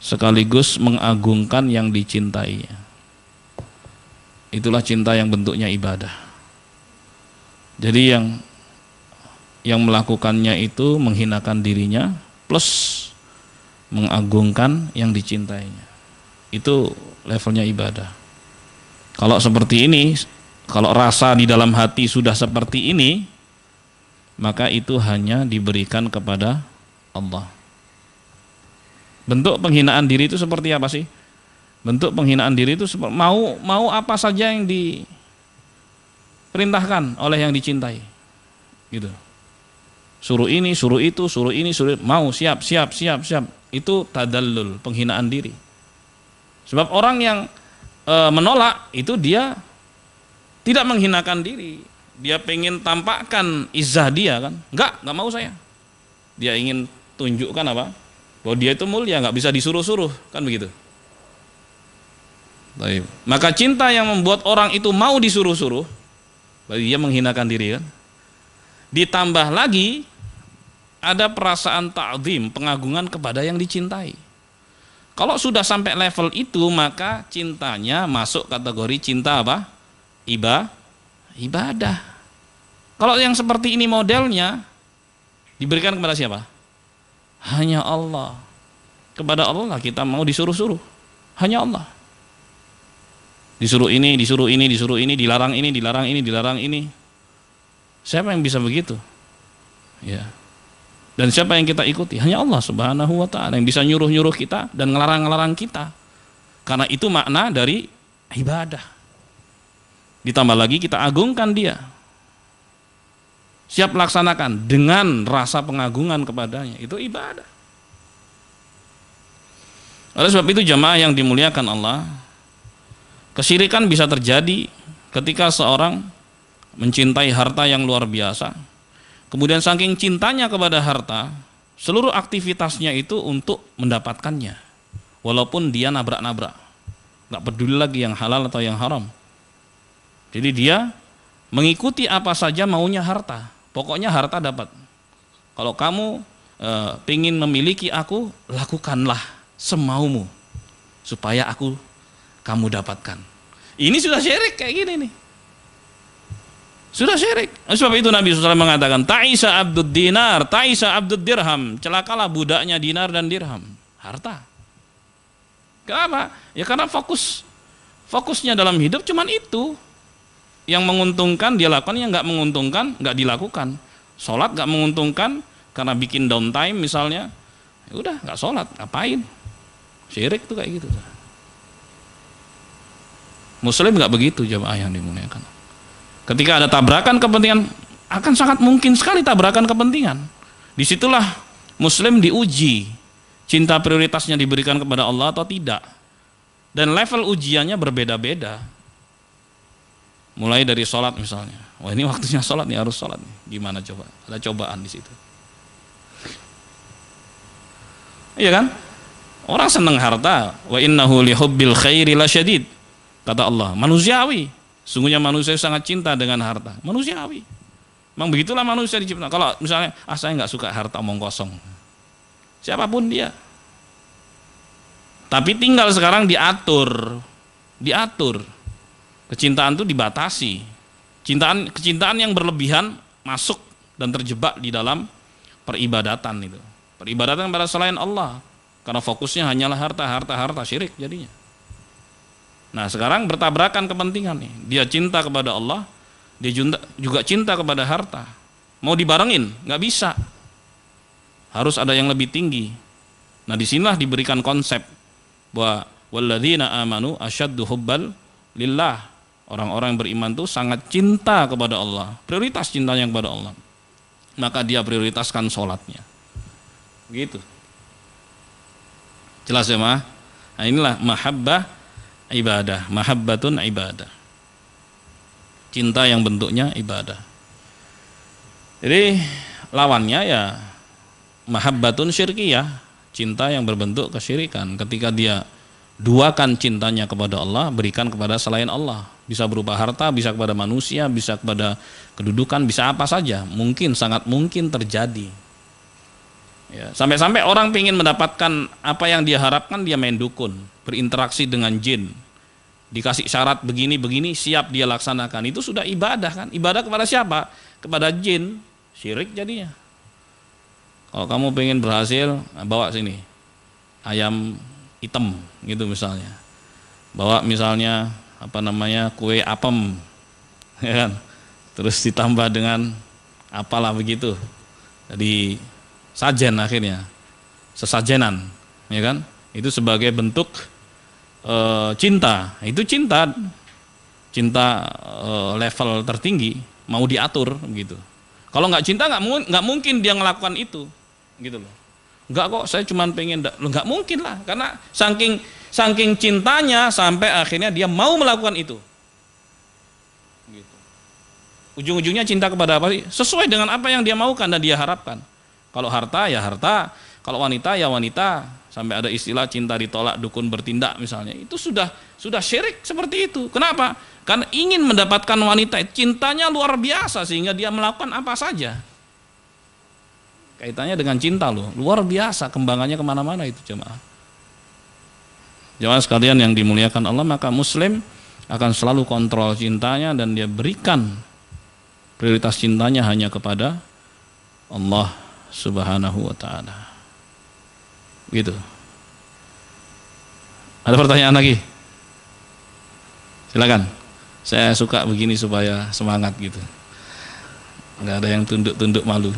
sekaligus mengagungkan yang dicintainya itulah cinta yang bentuknya ibadah jadi yang yang melakukannya itu menghinakan dirinya plus mengagungkan yang dicintainya. Itu levelnya ibadah. Kalau seperti ini, kalau rasa di dalam hati sudah seperti ini, maka itu hanya diberikan kepada Allah. Bentuk penghinaan diri itu seperti apa sih? Bentuk penghinaan diri itu mau mau apa saja yang diperintahkan oleh yang dicintai. Gitu suruh ini, suruh itu, suruh ini, suruh itu. mau siap, siap, siap, siap. Itu tadallul, penghinaan diri. Sebab orang yang e, menolak itu dia tidak menghinakan diri, dia pengen tampakkan izah dia kan. Enggak, enggak mau saya. Dia ingin tunjukkan apa? Bahwa dia itu mulia, enggak bisa disuruh-suruh, kan begitu. Baik. Maka cinta yang membuat orang itu mau disuruh-suruh, berarti dia menghinakan diri kan. Ditambah lagi ada perasaan ta'zim, pengagungan kepada yang dicintai. Kalau sudah sampai level itu, maka cintanya masuk kategori cinta apa? Iba, ibadah. Kalau yang seperti ini modelnya diberikan kepada siapa? Hanya Allah. Kepada Allah lah kita mau disuruh-suruh. Hanya Allah. Disuruh ini, disuruh ini, disuruh ini, dilarang ini, dilarang ini, dilarang ini. Siapa yang bisa begitu? Ya. Yeah dan siapa yang kita ikuti? Hanya Allah Subhanahu wa taala yang bisa nyuruh-nyuruh kita dan ngelarang-ngelarang kita. Karena itu makna dari ibadah. Ditambah lagi kita agungkan dia. Siap laksanakan dengan rasa pengagungan kepadanya. Itu ibadah. Oleh sebab itu jamaah yang dimuliakan Allah, kesirikan bisa terjadi ketika seorang mencintai harta yang luar biasa, Kemudian saking cintanya kepada harta, seluruh aktivitasnya itu untuk mendapatkannya. Walaupun dia nabrak-nabrak. Nggak peduli lagi yang halal atau yang haram. Jadi dia mengikuti apa saja maunya harta. Pokoknya harta dapat. Kalau kamu e, pingin memiliki aku, lakukanlah semaumu. Supaya aku kamu dapatkan. Ini sudah syirik kayak gini nih. Sudah syirik. Sebab itu Nabi SAW mengatakan, Ta'isa abdud dinar, Ta'isa abdud dirham. Celakalah budaknya dinar dan dirham. Harta. Kenapa? Ya karena fokus. Fokusnya dalam hidup cuman itu. Yang menguntungkan dia lakukan, yang nggak menguntungkan nggak dilakukan. Sholat nggak menguntungkan karena bikin downtime misalnya. Ya udah nggak sholat, ngapain? Syirik tuh kayak gitu. Muslim nggak begitu jamaah yang dimuliakan. Ketika ada tabrakan kepentingan, akan sangat mungkin sekali tabrakan kepentingan. Disitulah Muslim diuji cinta prioritasnya diberikan kepada Allah atau tidak. Dan level ujiannya berbeda-beda. Mulai dari sholat misalnya. Wah ini waktunya sholat nih harus sholat nih. Gimana coba? Ada cobaan di situ. Iya kan? Orang seneng harta. Wa innahu lihubbil khairi la syadid. Kata Allah. Manusiawi. Sungguhnya manusia sangat cinta dengan harta. Manusiawi. Memang begitulah manusia diciptakan. Kalau misalnya, ah saya nggak suka harta omong kosong. Siapapun dia. Tapi tinggal sekarang diatur. Diatur. Kecintaan itu dibatasi. Cintaan, kecintaan yang berlebihan masuk dan terjebak di dalam peribadatan itu. Peribadatan pada selain Allah. Karena fokusnya hanyalah harta, harta, harta syirik jadinya. Nah sekarang bertabrakan kepentingan nih. Dia cinta kepada Allah, dia juga cinta kepada harta. Mau dibarengin? Nggak bisa. Harus ada yang lebih tinggi. Nah disinilah diberikan konsep bahwa waladina amanu asyaddu hubbal lillah. Orang-orang yang beriman itu sangat cinta kepada Allah. Prioritas cintanya kepada Allah. Maka dia prioritaskan sholatnya. Gitu. Jelas ya ma? Nah inilah mahabbah ibadah, mahabbatun ibadah. Cinta yang bentuknya ibadah. Jadi lawannya ya mahabbatun syirkiyah, cinta yang berbentuk kesyirikan. Ketika dia duakan cintanya kepada Allah, berikan kepada selain Allah. Bisa berupa harta, bisa kepada manusia, bisa kepada kedudukan, bisa apa saja. Mungkin, sangat mungkin terjadi. sampai ya, sampai-sampai orang ingin mendapatkan apa yang dia harapkan, dia main dukun berinteraksi dengan jin dikasih syarat begini begini siap dia laksanakan itu sudah ibadah kan ibadah kepada siapa kepada jin syirik jadinya kalau kamu pengen berhasil bawa sini ayam hitam gitu misalnya bawa misalnya apa namanya kue apem ya kan terus ditambah dengan apalah begitu jadi sajen akhirnya sesajenan ya kan itu sebagai bentuk e, cinta itu cinta cinta e, level tertinggi mau diatur gitu kalau nggak cinta nggak nggak mungkin dia melakukan itu gitu loh nggak kok saya cuma pengen nggak mungkin lah karena saking saking cintanya sampai akhirnya dia mau melakukan itu gitu. ujung-ujungnya cinta kepada apa sih sesuai dengan apa yang dia maukan dan dia harapkan kalau harta ya harta kalau wanita ya wanita sampai ada istilah cinta ditolak dukun bertindak misalnya itu sudah sudah syirik seperti itu kenapa karena ingin mendapatkan wanita cintanya luar biasa sehingga dia melakukan apa saja kaitannya dengan cinta loh luar biasa kembangannya kemana-mana itu jemaah jemaah sekalian yang dimuliakan Allah maka muslim akan selalu kontrol cintanya dan dia berikan prioritas cintanya hanya kepada Allah Subhanahu wa taala. Gitu. Ada pertanyaan lagi? Silakan. Saya suka begini supaya semangat gitu. Enggak ada yang tunduk-tunduk malu.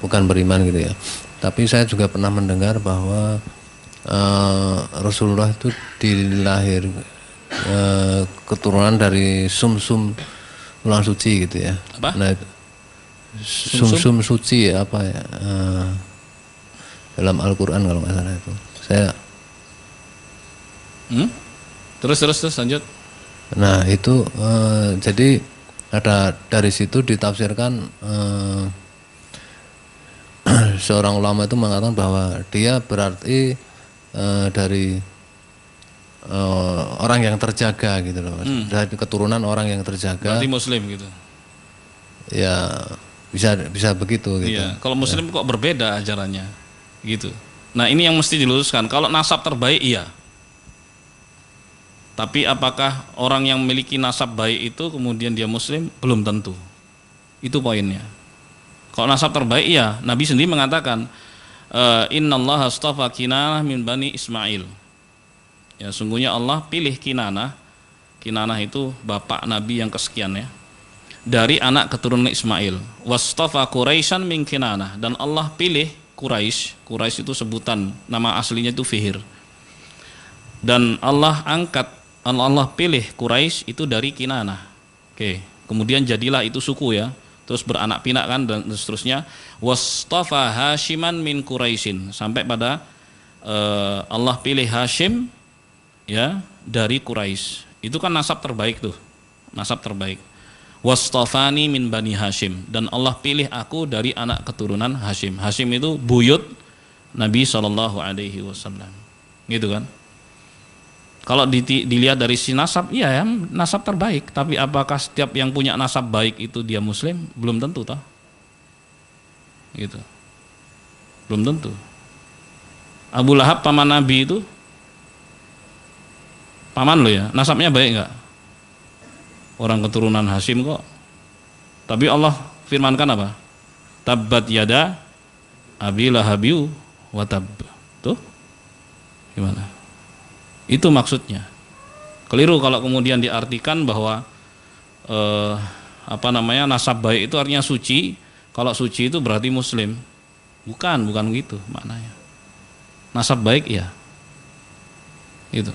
Bukan beriman gitu ya. Tapi saya juga pernah mendengar bahwa uh, Rasulullah itu dilahir e, keturunan dari sum-sum tulang suci gitu ya. Apa? Nah, sum-sum suci ya, apa ya? E, dalam Al-Qur'an kalau nggak salah itu. Saya Hmm? Terus terus terus lanjut. Nah, itu e, jadi ada dari situ ditafsirkan e, seorang ulama itu mengatakan bahwa dia berarti e, dari uh, orang yang terjaga gitu loh. Hmm. Dari keturunan orang yang terjaga. Berarti muslim gitu. Ya bisa bisa begitu gitu. Iya, kalau muslim ya. kok berbeda ajarannya. Gitu. Nah, ini yang mesti diluruskan. Kalau nasab terbaik iya. Tapi apakah orang yang memiliki nasab baik itu kemudian dia muslim? Belum tentu. Itu poinnya. Kalau nasab terbaik iya, Nabi sendiri mengatakan eh, Inna Allah astafa kinanah min bani Ismail Ya sungguhnya Allah pilih Kinana. Kinana itu bapak Nabi yang kesekian ya. Dari anak keturunan Ismail. Wastafa Quraisyan min Kinana dan Allah pilih Quraisy. Quraisy itu sebutan nama aslinya itu Fihir. Dan Allah angkat Allah pilih Quraisy itu dari Kinana. Oke, kemudian jadilah itu suku ya terus beranak pinak kan dan seterusnya wastafa Hashiman min quraisyin sampai pada eh, Allah pilih Hashim ya dari Quraisy. Itu kan nasab terbaik tuh. Nasab terbaik. Wastafani min Bani Hashim dan Allah pilih aku dari anak keturunan Hashim. Hashim itu buyut Nabi Shallallahu alaihi wasallam. Gitu kan? Kalau dilihat dari si nasab, iya ya, nasab terbaik. Tapi apakah setiap yang punya nasab baik itu dia muslim? Belum tentu toh. Gitu. Belum tentu. Abu Lahab paman Nabi itu paman lo ya nasabnya baik nggak orang keturunan Hashim kok tapi Allah firmankan apa tabbat yada abila habiu watab tuh gimana itu maksudnya keliru kalau kemudian diartikan bahwa eh, apa namanya nasab baik itu artinya suci kalau suci itu berarti muslim bukan bukan gitu maknanya nasab baik ya itu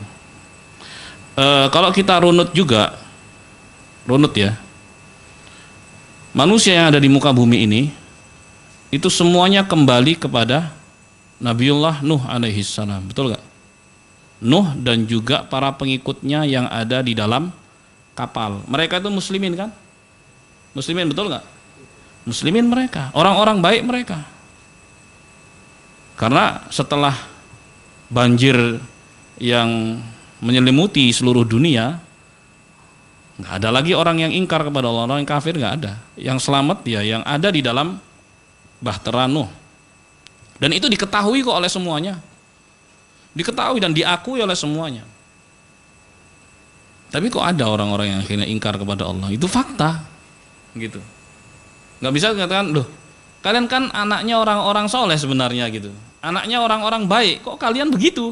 e, kalau kita runut juga, runut ya, manusia yang ada di muka bumi ini, itu semuanya kembali kepada Nabiullah Nuh alaihi salam, betul gak? Nuh dan juga para pengikutnya yang ada di dalam kapal. Mereka itu muslimin kan? Muslimin betul gak? Muslimin mereka, orang-orang baik mereka. Karena setelah banjir yang menyelimuti seluruh dunia, nggak ada lagi orang yang ingkar kepada Allah, orang yang kafir nggak ada. Yang selamat ya yang ada di dalam bahtera Nuh. Dan itu diketahui kok oleh semuanya. Diketahui dan diakui oleh semuanya. Tapi kok ada orang-orang yang akhirnya ingkar kepada Allah? Itu fakta. Gitu. Nggak bisa katakan, loh kalian kan anaknya orang-orang soleh sebenarnya gitu. Anaknya orang-orang baik, kok kalian begitu?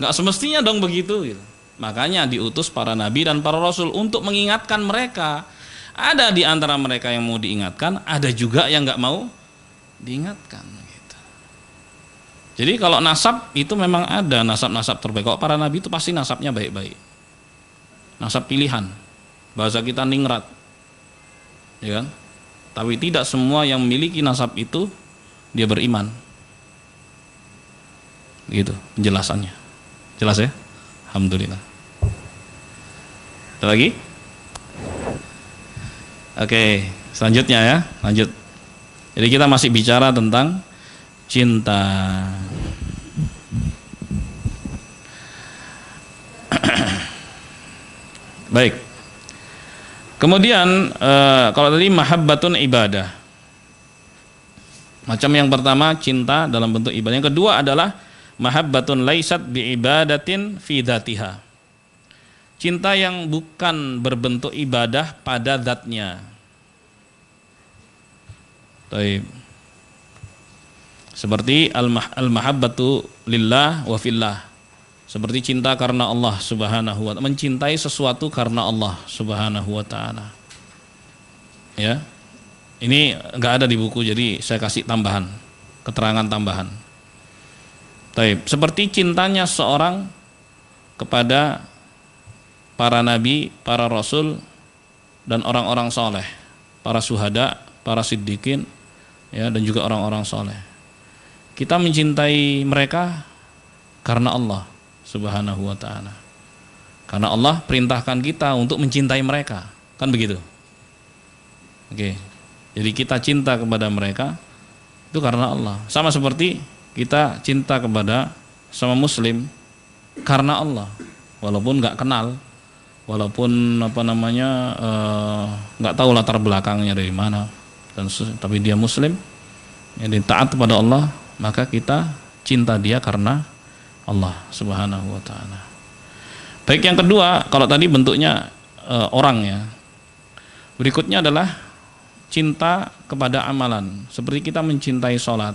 nggak semestinya dong begitu gitu. Makanya diutus para nabi dan para rasul untuk mengingatkan mereka. Ada di antara mereka yang mau diingatkan, ada juga yang nggak mau diingatkan. Gitu. Jadi kalau nasab itu memang ada nasab-nasab terbaik. Kalau para nabi itu pasti nasabnya baik-baik. Nasab pilihan. Bahasa kita ningrat. Ya kan? Tapi tidak semua yang memiliki nasab itu dia beriman. Gitu penjelasannya. Jelas ya? Alhamdulillah. Ada lagi? Oke, selanjutnya ya, lanjut. Jadi kita masih bicara tentang cinta. Baik. Kemudian eh, kalau tadi mahabbatun ibadah. Macam yang pertama cinta dalam bentuk ibadah. Yang kedua adalah mahabbatun laisat biibadatin fi dhatiha. Cinta yang bukan berbentuk ibadah pada zatnya. Taib. Seperti al-mahabbatu lillah wa fillah. Seperti cinta karena Allah Subhanahu wa taala, mencintai sesuatu karena Allah Subhanahu wa taala. Ya. Ini nggak ada di buku jadi saya kasih tambahan, keterangan tambahan. Taib. Seperti cintanya seorang kepada para nabi, para rasul dan orang-orang soleh, para suhada, para siddiqin, ya dan juga orang-orang soleh. Kita mencintai mereka karena Allah Subhanahu wa taala. Karena Allah perintahkan kita untuk mencintai mereka, kan begitu? Oke. Jadi kita cinta kepada mereka itu karena Allah. Sama seperti kita cinta kepada sama muslim karena Allah walaupun nggak kenal walaupun apa namanya eh, nggak uh, tahu latar belakangnya dari mana dan tapi dia muslim yang taat kepada Allah maka kita cinta dia karena Allah Subhanahu wa taala. Baik yang kedua, kalau tadi bentuknya uh, orang ya. Berikutnya adalah cinta kepada amalan. Seperti kita mencintai sholat,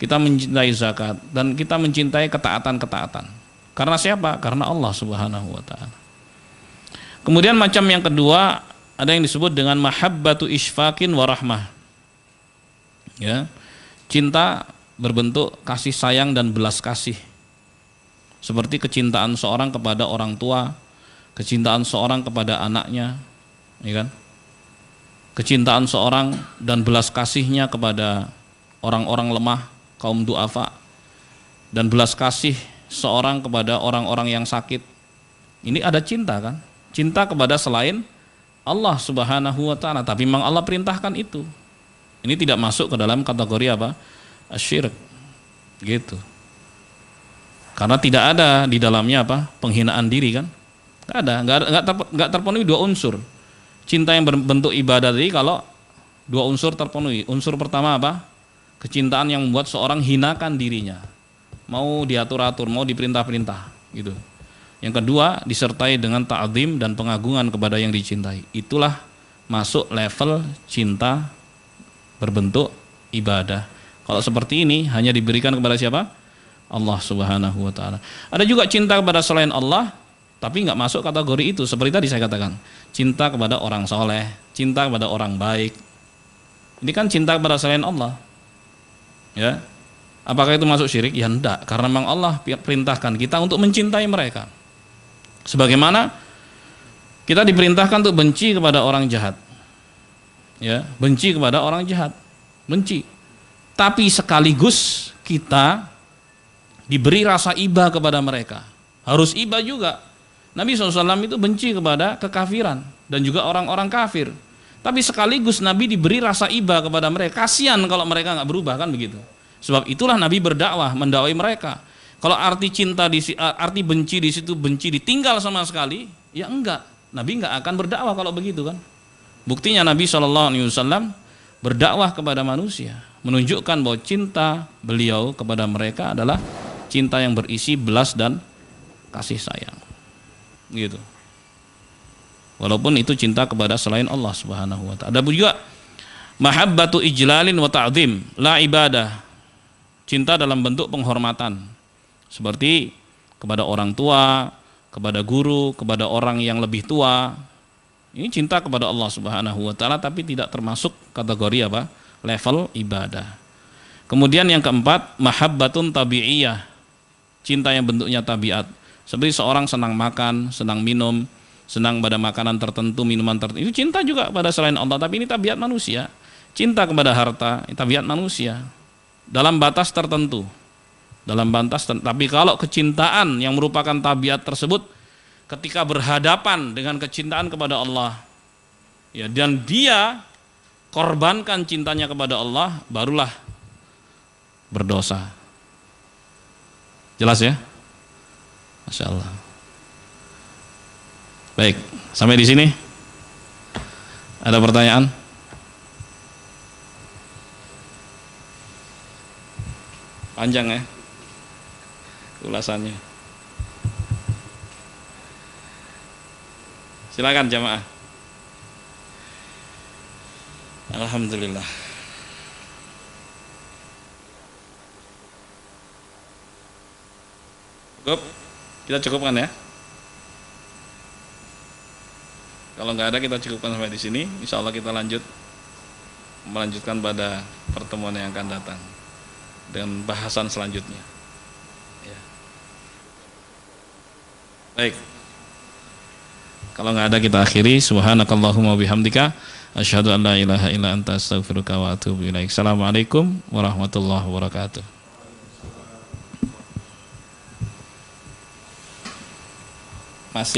kita mencintai zakat dan kita mencintai ketaatan-ketaatan. Karena siapa? Karena Allah Subhanahu wa taala. Kemudian macam yang kedua ada yang disebut dengan mahabbatu isfakin warahmah. Ya. Cinta berbentuk kasih sayang dan belas kasih. Seperti kecintaan seorang kepada orang tua, kecintaan seorang kepada anaknya, ya kan? Kecintaan seorang dan belas kasihnya kepada orang-orang lemah, kaum duafa dan belas kasih seorang kepada orang-orang yang sakit. Ini ada cinta kan? Cinta kepada selain Allah Subhanahu wa taala, tapi memang Allah perintahkan itu. Ini tidak masuk ke dalam kategori apa? Syirik. Gitu. Karena tidak ada di dalamnya apa? penghinaan diri kan? Enggak ada, enggak enggak terpenuhi dua unsur. Cinta yang berbentuk ibadah tadi kalau dua unsur terpenuhi. Unsur pertama apa? kecintaan yang membuat seorang hinakan dirinya mau diatur-atur mau diperintah-perintah gitu yang kedua disertai dengan ta'zim dan pengagungan kepada yang dicintai itulah masuk level cinta berbentuk ibadah kalau seperti ini hanya diberikan kepada siapa Allah Subhanahu wa taala ada juga cinta kepada selain Allah tapi nggak masuk kategori itu seperti tadi saya katakan cinta kepada orang soleh cinta kepada orang baik ini kan cinta kepada selain Allah ya apakah itu masuk syirik ya enggak karena memang Allah perintahkan kita untuk mencintai mereka sebagaimana kita diperintahkan untuk benci kepada orang jahat ya benci kepada orang jahat benci tapi sekaligus kita diberi rasa iba kepada mereka harus iba juga Nabi SAW itu benci kepada kekafiran dan juga orang-orang kafir tapi sekaligus Nabi diberi rasa iba kepada mereka. Kasihan kalau mereka nggak berubah kan begitu. Sebab itulah Nabi berdakwah, mendawai mereka. Kalau arti cinta di eh, arti benci di situ benci ditinggal sama sekali, ya enggak. Nabi enggak akan berdakwah kalau begitu kan. Buktinya Nabi Shallallahu alaihi wasallam berdakwah kepada manusia, menunjukkan bahwa cinta beliau kepada mereka adalah cinta yang berisi belas dan kasih sayang. Gitu walaupun itu cinta kepada selain Allah Subhanahu wa taala. Ada juga mahabbatu ijlalin wa ta'zim, la ibadah. Cinta dalam bentuk penghormatan. Seperti kepada orang tua, kepada guru, kepada orang yang lebih tua. Ini cinta kepada Allah Subhanahu wa taala tapi tidak termasuk kategori apa? level ibadah. Kemudian yang keempat, mahabbatun tabi'iyah. Cinta yang bentuknya tabiat. Seperti seorang senang makan, senang minum, senang pada makanan tertentu, minuman tertentu. Itu cinta juga pada selain Allah, tapi ini tabiat manusia. Cinta kepada harta, tabiat manusia. Dalam batas tertentu. Dalam batas tertentu. Tapi kalau kecintaan yang merupakan tabiat tersebut ketika berhadapan dengan kecintaan kepada Allah. Ya, dan dia korbankan cintanya kepada Allah, barulah berdosa. Jelas ya? Masya Allah. Baik, sampai di sini. Ada pertanyaan? Panjang ya ulasannya. Silakan jamaah. Alhamdulillah. Cukup? Kita cukupkan ya. Kalau nggak ada kita cukupkan sampai di sini. Insya Allah kita lanjut melanjutkan pada pertemuan yang akan datang dengan bahasan selanjutnya. Ya. Baik. Kalau nggak ada kita akhiri. Subhanakallahumma bihamdika. Asyhadu an la ilaha illa anta astaghfiruka wa atubu ilaik. Assalamualaikum warahmatullahi wabarakatuh. Masih